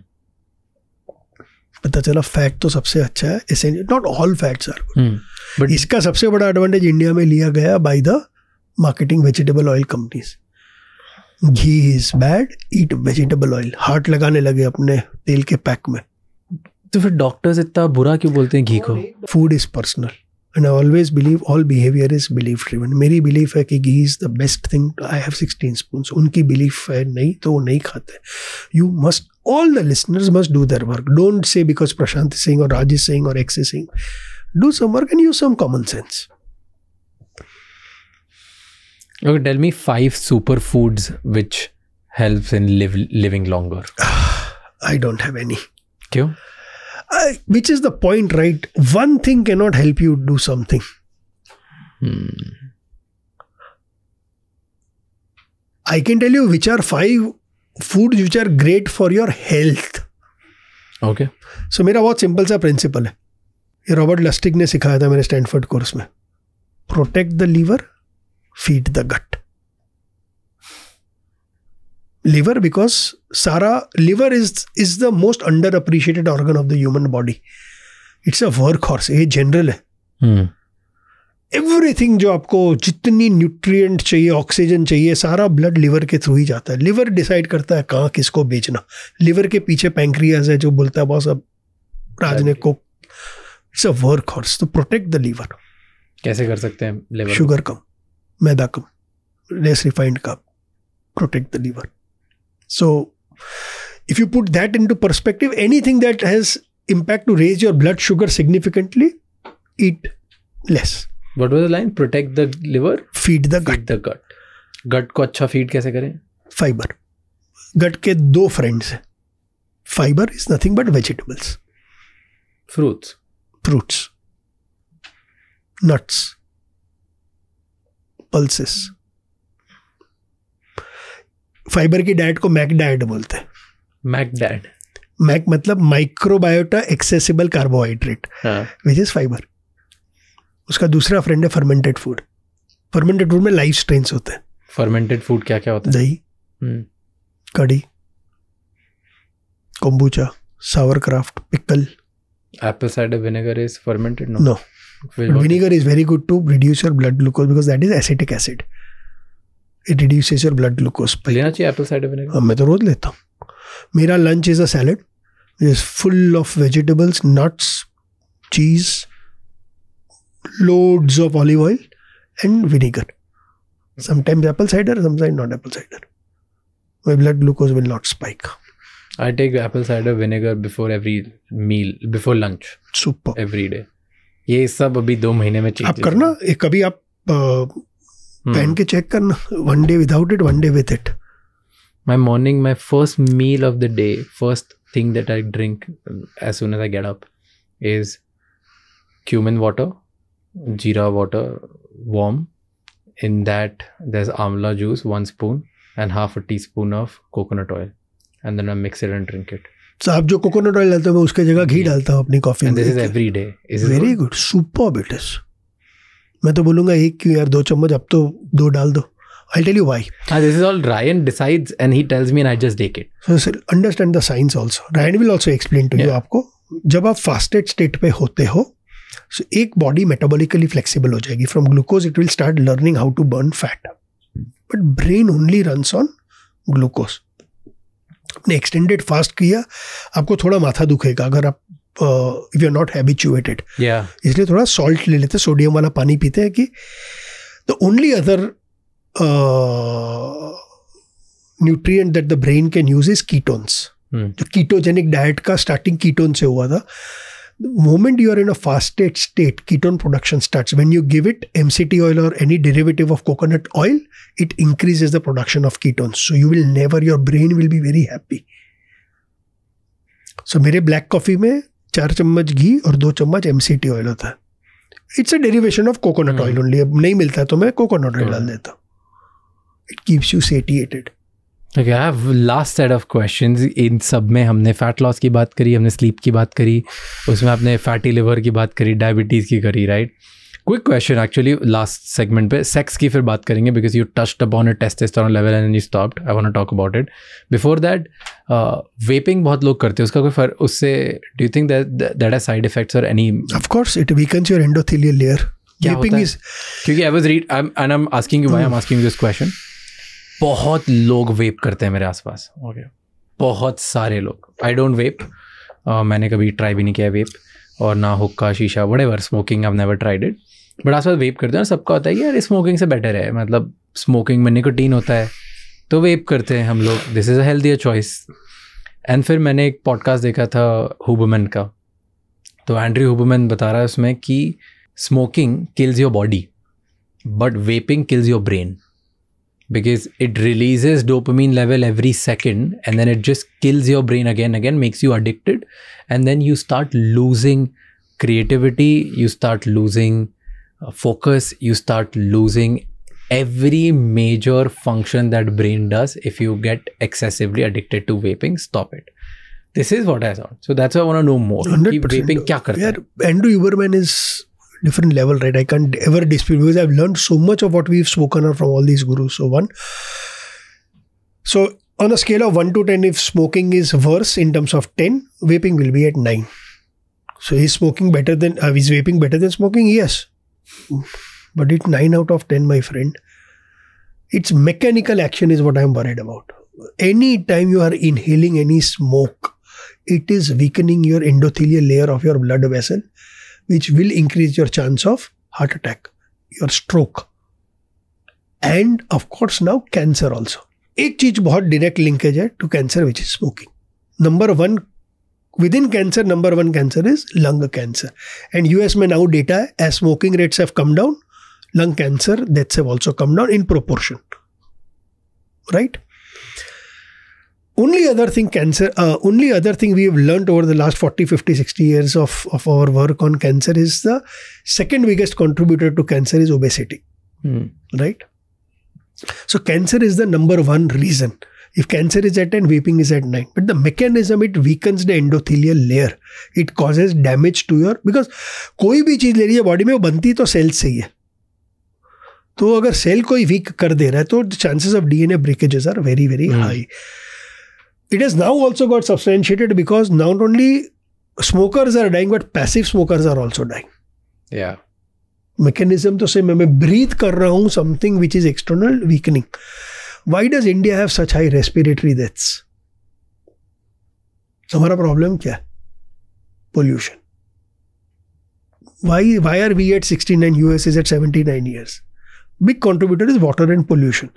पता चला फैट तो सबसे अच्छा है not all fat sir but इसका सबसे बड़ा एडवांटेज इंडिया में लिया गया by the marketing vegetable oil companies ghee is bad eat vegetable oil heart लगाने लगे अपने तेल के पैक में तो फिर डॉक्टर्स इतना बुरा क्यों बोलते हैं घी को food is personal And I always believe all behavior is belief driven. My belief is that ghee is the best thing. I have 16 spoons. Unki belief is that you must, all the listeners must do their work. Don't say because Prashant is saying or Raj is saying or X is saying. Do some work and use some common sense. Okay, tell me five superfoods which helps in live, living longer. I don't have any. Kyo? Uh, which is the point, right? One thing cannot help you do something. Hmm. I can tell you which are five foods which are great for your health. Okay. So, my what simple principle is Robert Lustig has taught me in Stanford course. me. Protect the liver, feed the gut. सारा liver is is the most under appreciated organ of the human body it's a workhorse ये general है. Hmm. Everything जो आपको जितनी nutrient चाहिए oxygen चाहिए सारा blood liver के थ्रू ही जाता है लिवर डिसाइड करता है कहाँ किसको बेचना लिवर के पीछे पैंक्रियाज है जो बोलता है बॉस अब राजने को it's a workhorse to protect the liver कैसे कर सकते हैं लिवर शुगर कम मैदा कम लेस रिफाइंड का protect the liver So, if you put that into perspective, anything that has impact to raise your blood sugar significantly, eat less. What was the line? Protect the liver. Feed the feed gut. the gut. Gut ko acha feed kaise kare? Fiber. Gut ke do friends हैं fibre is nothing but vegetables fruits, nuts, pulses, fibre की diet को MAC diet बोलते हैं MAC diet MAC मतलब microbiota accessible carbohydrate which is fibre उसका दूसरा friend है fermented food fermented food में लाइफ स्ट्रेंस होते हैं फर्मेंटेड फूड क्या क्या होता है दही कड़ी kombucha sauerkraut pickle apple cider vinegar is fermented no vinegar is very good to reduce your blood glucose because that is acetic acid it reduces your blood glucose लेना चाहिए Apple cider vinegar मैं तो रोज लेता हूँ मेरा lunch is a salad is full of vegetables nuts cheese loads of olive oil and vinegar. Sometimes apple cider, sometimes not apple cider. My blood glucose will not spike. I take apple cider vinegar before every meal, before lunch. Super. Every day. ये सब अभी दो महीने में चाहिए आप करना कभी आप Hmm. पहन के चेक करना one day without it one day with it my morning my first meal of the day first thing that I drink as soon as I get up is cumin water jeera water warm in that दस amla juice one spoon and half a teaspoon of coconut oil and then I mix it and drink it आप जो coconut oil डालते हो उसके जगह घी डालता हूँ अपनी कॉफी में this is every day is very good super bit मैं तो बोलूंगा एक क्यों यार दो चम्मच अब तो दो डाल दो I tell you why this is all Ryan decides and he tells me and I just take it so understand the science also Ryan will also explain to you आपको जब आप फास्टेड स्टेट पे होते हो so एक body metabolically flexible हो जाएगी from glucose it will start learning how to burn fat but brain only runs on glucose ने एक्सटेंडेड फास्ट किया आपको थोड़ा माथा दुखेगा अगर आप if you are not habituated इसलिए थोड़ा सॉल्ट ले लेते सोडियम वाला पानी पीते हैं कि the only other nutrient that the brain can use is ketones जो कीटोजेनिक डाइट का स्टार्टिंग कीटोन से हुआ था moment you are in a fasted state ketone production start when you give it M C T oil और any derivative of coconut oil it increases the production of ketone so you will never your brain will be very happy so मेरे black coffee में चार चम्मच घी और दो चम्मच M C T oil होता है it's a derivation of coconut oil only अब नहीं मिलता तो मैं कोकोनट ऑयल डाल hmm. देता हूँ it keeps you satiated okay I have last set of question इन सब में हमने फैट लॉस की बात करी हमने स्लीप की बात करी उसमें आपने फैटी लिवर की बात करी डायबिटीज़ की करी right right? Quick question actually last segment पे सेक्स की फिर बात करेंगे because you touched upon a testosterone level and you stopped I want talk about it before that vaping बहुत लोग करते हैं उसका कोई फर्क उससे do you think that that has side effects और any of course it weakens your endothelial layer vaping is क्योंकि I was read I and I am asking you why I am asking this question बहुत लोग वेप करते हैं मेरे आसपास okay okay. बहुत सारे लोग आई डोंट वेप मैंने कभी ट्राई भी नहीं किया वेप और ना हुक्का शीशा बड़े वर smoking I never tried it but पास वेप करते हैं और सबका होता है कि यार स्मोकिंग से बेटर है मतलब स्मोकिंग में निकोटीन होता है तो वेप करते हैं हम लोग this is a healthy choice and फिर मैंने एक पॉडकास्ट देखा था हुबमैन का तो एंड्री हुबमैन बता रहा है उसमें कि smoking kills your body but vaping kills your brain because it releases dopamine level every second and then it just kills your brain again again makes you addicted and then you start losing creativity you start losing uh, focus you start losing every major function that brain does if you get excessively addicted to vaping stop it this is what i thought so that's why i want to know more 100%. vaping kya karta andrew uberman is different level, right? I can't ever dispute because I've learned so much of what we've spoken from all these gurus. So one, so on a scale of one to ten, if smoking is worse in terms of ten, vaping will be at nine. So is smoking better than uh, is vaping better than smoking? Yes, but it's nine out of ten, my friend. Its mechanical action is what I'm worried about. Any time you are inhaling any smoke, it is weakening your endothelial layer of your blood vessel which will increase your chance of heart attack, your stroke, and of course now cancer also. एक चीज बहुत direct linkage है to cancer which is smoking number one within cancer number one cancer is lung cancer and US में now data है as smoking rates have come down lung cancer deaths have also come down in proportion right only other thing cancer uh, only other thing we have learned over the last 40 50 60 years of, of our work on cancer is the second biggest contributor to cancer is obesity hmm. right so cancer is the number one reason if cancer is at 10 vaping is at 9 but the mechanism it weakens the endothelial layer it causes damage to your because कोई भी चीज़ ले रही है body में वो बनती तो cell से ही है तो अगर सेल कोई वीक कर दे रहा है तो chances of DNA breakages are very very high it has now also got substantiated because not only smokers are dying, but passive smokers are also dying. Yeah. Mechanism to say, I breathe कर something which is external weakening. Why does India have such high respiratory deaths? हमारा problem problem है pollution. why why are we at 69 us is at 79 years big contributor is water and pollution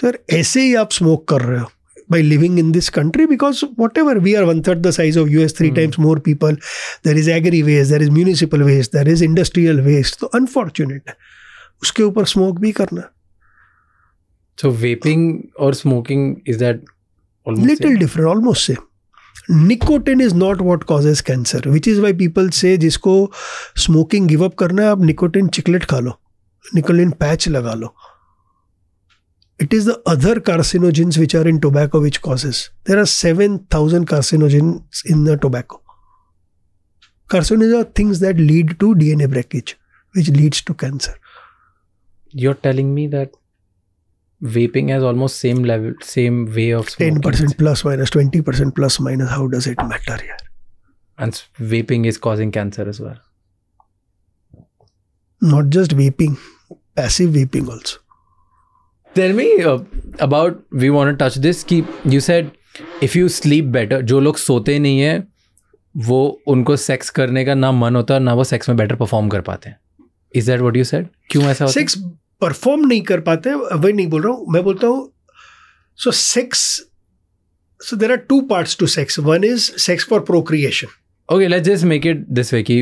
So यार ऐसे ही आप smoke कर रहे हो by living in this country because whatever we are one third the size of US, three mm. times more people. There is agri waste, there is municipal waste, there is industrial waste. so unfortunate उसके ऊपर smoke भी करना so vaping or smoking is that almost little same? different almost same nicotine is not what causes cancer which is why people से जिसको smoking give up करना है आप nicotine chiclet खा लो निकोटिन पैच लगा लो It is the other carcinogens which are in tobacco which causes. There are 7,000 carcinogens in the tobacco. Carcinogens are things that lead to DNA breakage, which leads to cancer. You're telling me that vaping has almost same level, same way of smoking. 10% plus minus, 20% plus minus. How does it matter here? And vaping is causing cancer as well. Not just vaping, passive vaping also. tell me uh, about we want to touch this keep you said if you sleep better जो लोग सोते नहीं हैं वो उनको sex करने का ना मन होता ना वो सेक्स में बेटर परफॉर्म कर पाते हैं is that what you said क्यों ऐसा होता सेक्स परफॉर्म नहीं कर पाते वही नहीं बोल रहा हूँ मैं बोलता हूँ so sex so there are two parts to sex one is sex for procreation okay let's just make it this way कि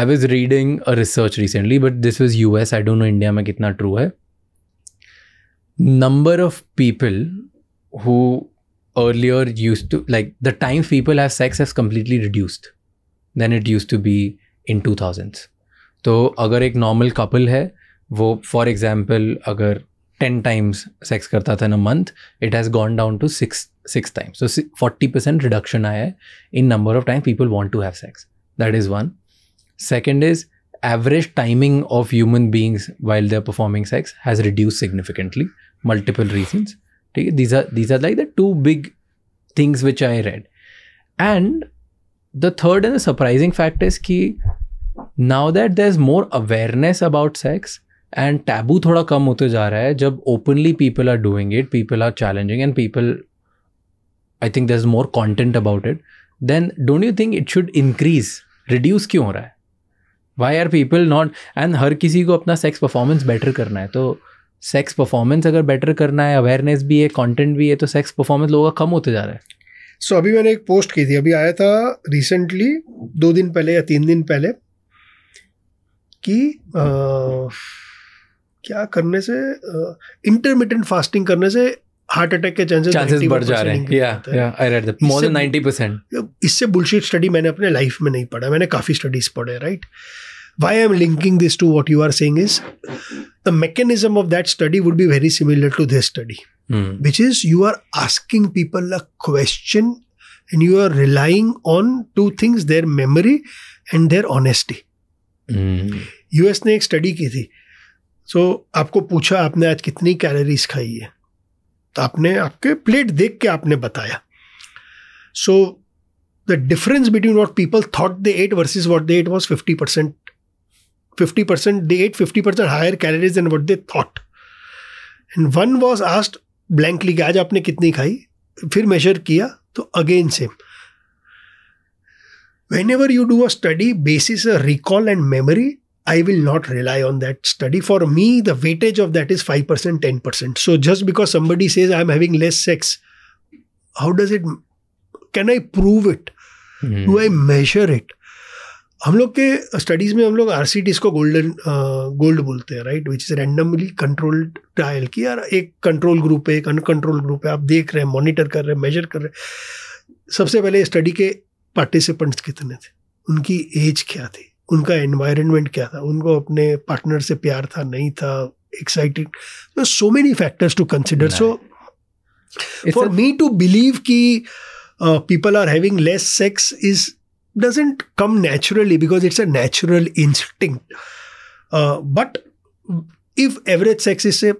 I was reading a research recently but this was US I don't know India में कितना true है number of people who earlier used to like the time people have sex has completely reduced than it used to be in 2000s so agar ek normal couple hai for example agar 10 times sex karta in a month it has gone down to 6 6 times so 40% reduction aaya in number of times people want to have sex that is one second is average timing of human beings while they're performing sex has reduced significantly. Multiple reasons. These are these are like the two big things which I read. And the third and the surprising fact is that now that there's more awareness about sex and taboo thoda kam hote ja raha hai jab openly people are doing it people are challenging and people i think there's more content about it then don't you think it should increase reduce kyun ho raha hai why are people not and हर किसी को अपना sex performance better करना है तो sex performance अगर better करना है अवेयरनेस भी है कॉन्टेंट भी है तो सेक्स परफॉर्मेंस लोगों का कम होते जा रहा है सो so, अभी मैंने एक पोस्ट की थी अभी आया था रिसेंटली दो दिन पहले या तीन दिन पहले कि आ, क्या करने से इंटरमीडियंट फास्टिंग करने से हार्ट अटैक के चांसेस बढ़ जा रहे हैं इससे बुलशीट स्टडी मैंने अपने लाइफ में नहीं पढ़ा मैंने काफी स्टडीज पढ़े right why I am linking this to what you are saying is the mechanism of that study would be very similar to this study which is you are asking people a question and you are relying on two things their memory and their honesty US ने एक study की थी सो so, आपको पूछा आपने आज कितनी calories खाई है आपने आपके प्लेट देख के आपने बताया so the difference between what people thought they ate versus what they ate was fifty percent fifty percent they ate fifty percent higher calories an what they thought and one was asked blankly आज आपने कितनी खाई फिर measure किया तो again same whenever you do study study basis recall and memory I will not rely on that study. For me, the weightage of that is 5%, 10%. So just because somebody says I'm having less sex, how does it, can I prove it? Hmm. Do I measure it? हम लोग के studies में हम लोग are को golden gold uh, बोलते हैं right which is randomly controlled trial की यार एक कंट्रोल ग्रुप है एक अनकंट्रोल ग्रुप है आप देख रहे हैं मॉनिटर कर रहे हैं मेजर कर रहे हैं सबसे पहले स्टडी के पार्टिसिपेंट्स कितने थे उनकी एज क्या थी उनका एनवायरनमेंट क्या था उनको अपने पार्टनर से प्यार था नहीं था excited so many factors to consider so for me to believe कि people are having less sex is doesn't come naturally because it's a natural instinct but if average sex is say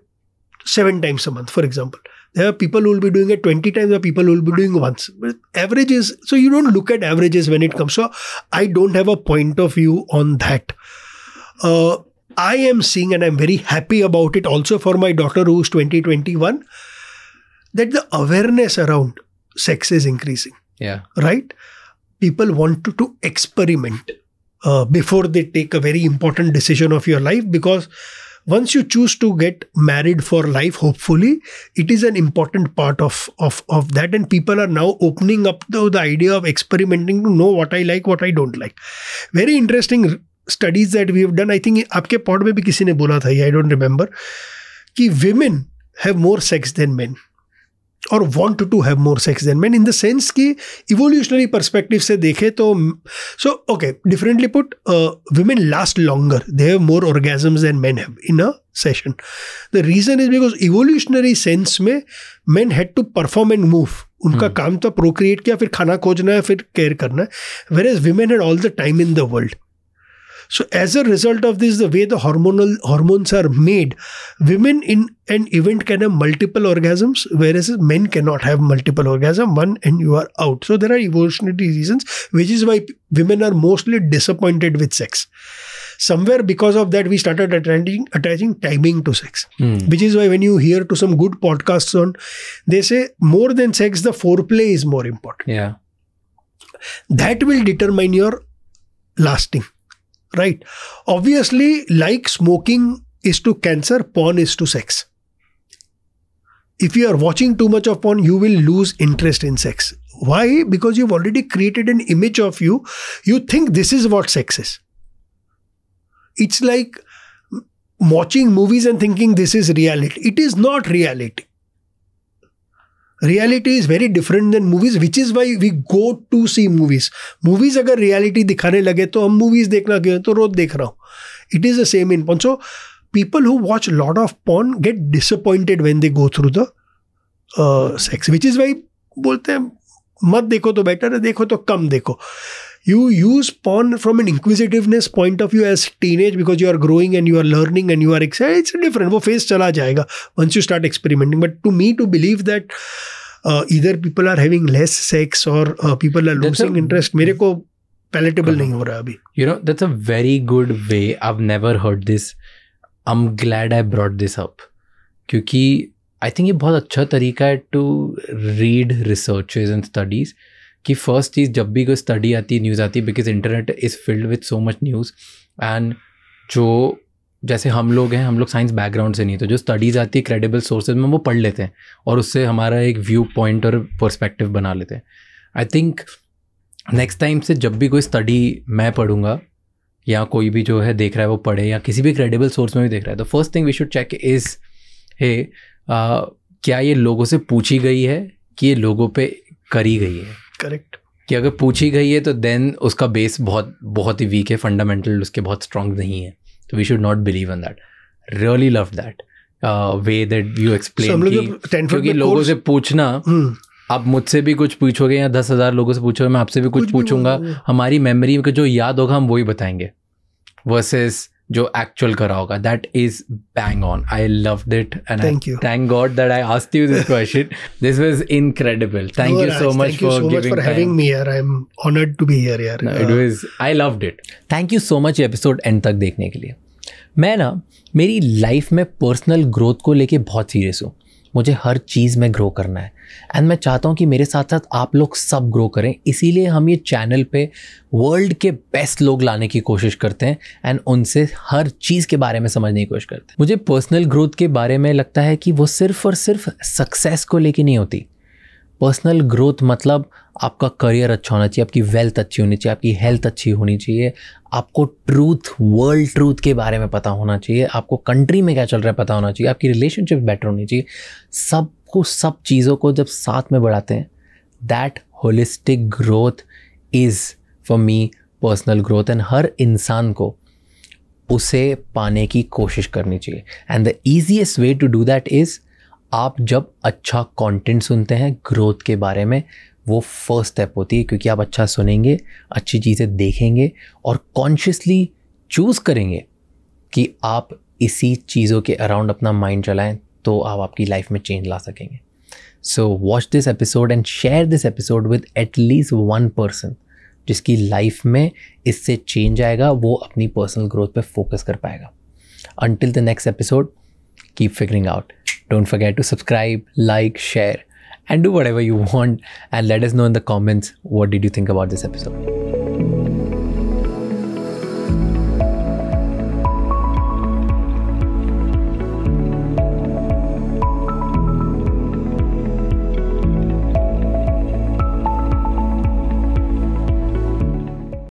seven times a month for example there are people who will be doing it 20 times, there are people who will be doing once. But averages, so you don't look at averages when it comes. So I don't have a point of view on that. Uh, I am seeing, and I'm very happy about it also for my daughter who's 2021, 20, that the awareness around sex is increasing. Yeah. Right? People want to, to experiment uh, before they take a very important decision of your life because once you choose to get married for life, hopefully, it is an important part of, of, of that. And people are now opening up the, the idea of experimenting to know what I like, what I don't like. Very interesting studies that we have done. I think आपके pod में भी किसी ने बोला था I don't remember. कि women have more sex than men. और want to have more sex than men in the sense कि इवोल्यूशनरी परस्पेक्टिव से देखे तो so okay differently put women last longer they have more orgasms than men have in a session the reason is because evolutionary sense में men had to perform and move उनका hmm. काम था तो Procreate किया फिर खाना खोजना है फिर केयर करना है whereas women had all the time in the world So as a result of this, the way the hormonal hormones are made, women in an event can have multiple orgasms, whereas men cannot have multiple orgasm, one and you are out. So there are evolutionary reasons, which is why women are mostly disappointed with sex. Somewhere because of that, we started attaching, attaching timing to sex, mm. which is why when you hear to some good podcasts on, they say more than sex, the foreplay is more important. Yeah. That will determine your lasting right? Obviously, like smoking is to cancer, porn is to sex. If you are watching too much of porn, you will lose interest in sex. Why? Because you've already created an image of you. You think this is what sex is. It's like watching movies and thinking this is reality. It is not reality. Reality is very different than movies which is why we go to see movies movies अगर reality दिखाने लगे तो हम movies देखना क्यों तो रोज़ देख रहा हूँ it is the same in porn so people who watch lot of porn get disappointed when they go through the sex which is why बोलते हैं मत देखो तो बेटर है देखो तो कम देखो you use porn from an inquisitiveness point of view as teenage because you are growing and you are learning and you are excited. It's different. वो phase चला जाएगा once you start experimenting. But to me, to believe that uh, either people are having less sex or uh, people are losing a, interest, मेरे palatable You know, that's a very good way. I've never heard this. I'm glad I brought this up. क्योंकि I think ये बहुत अच्छा तरीका है to read researches and studies कि first चीज़ जब भी कोई स्टडी आती न्यूज़ आती है because internet is filled with so much news and जो जैसे हम लोग हैं हम लोग साइंस बैकग्राउंड से नहीं तो जो स्टडीज़ आती है क्रेडिबल सोर्सेज में वो पढ़ लेते हैं और उससे हमारा एक व्यू पॉइंट और पर्सपेक्टिव बना लेते हैं आई थिंक नेक्स्ट टाइम से जब भी कोई स्टडी मैं पढ़ूँगा या कोई भी जो है देख रहा है वो पढ़े या किसी भी क्रेडिबल सोर्स में भी देख रहा है तो first thing we should check is हे क्या ये लोगों से पूछी गई है कि ये लोगों पे करी गई है करेक्ट कि अगर पूछी गई है तो देन उसका बेस बहुत बहुत ही वीक है फंडामेंटल उसके बहुत स्ट्रांग नहीं है तो we should not believe in that really love that way that you explain क्योंकि लोगों से पूछना हम्म। आप मुझसे भी कुछ पूछोगे या दस हज़ार लोगों से पूछोगे मैं आपसे भी कुछ, कुछ पूछूंगा हमारी मेमोरी का जो याद होगा हम वही बताएंगे वर्सेस जो एक्चुअल करा होगा that is bang on I love that and thank you thank God that I ask you this question this was incredible thank you so much for giving for having me here I am honoured to be here यार it was I loved it thank you so much episode end तक देखने के लिए मैं ना मेरी life में personal growth को लेके बहुत सीरियस हूँ मुझे हर चीज़ में ग्रो करना है एंड मैं चाहता हूँ कि मेरे साथ साथ आप लोग सब ग्रो करें इसीलिए हम ये चैनल पे वर्ल्ड के बेस्ट लोग लाने की कोशिश करते हैं एंड उनसे हर चीज़ के बारे में समझने की कोशिश करते हैं मुझे पर्सनल ग्रोथ के बारे में लगता है कि वो सिर्फ और सिर्फ सक्सेस को लेके नहीं होती पर्सनल ग्रोथ मतलब आपका करियर अच्छा होना चाहिए आपकी वेल्थ अच्छी होनी चाहिए आपकी हेल्थ अच्छी होनी चाहिए आपको ट्रूथ वर्ल्ड ट्रूथ के बारे में पता होना चाहिए आपको कंट्री में क्या चल रहा है पता होना चाहिए आपकी रिलेशनशिप बेटर होनी चाहिए सबको सब चीज़ों को जब साथ में बढ़ाते हैं that holistic growth is for me personal growth and हर इंसान को उसे पाने की कोशिश करनी चाहिए and the easiest way to do that is आप जब अच्छा कंटेंट सुनते हैं ग्रोथ के बारे में वो फर्स्ट स्टेप होती है क्योंकि आप अच्छा सुनेंगे अच्छी चीज़ें देखेंगे और कॉन्शियसली चूज़ करेंगे कि आप इसी चीज़ों के अराउंड अपना माइंड चलाएं तो आप आपकी लाइफ में चेंज ला सकेंगे so watch this episode and share this episode with at least one person जिसकी लाइफ में इससे चेंज आएगा वो अपनी पर्सनल ग्रोथ पे फोकस कर पाएगा until the next episode keep figuring out. Don't forget to subscribe, like, share, and do whatever you want. And let us know in the comments what did you think about this episode.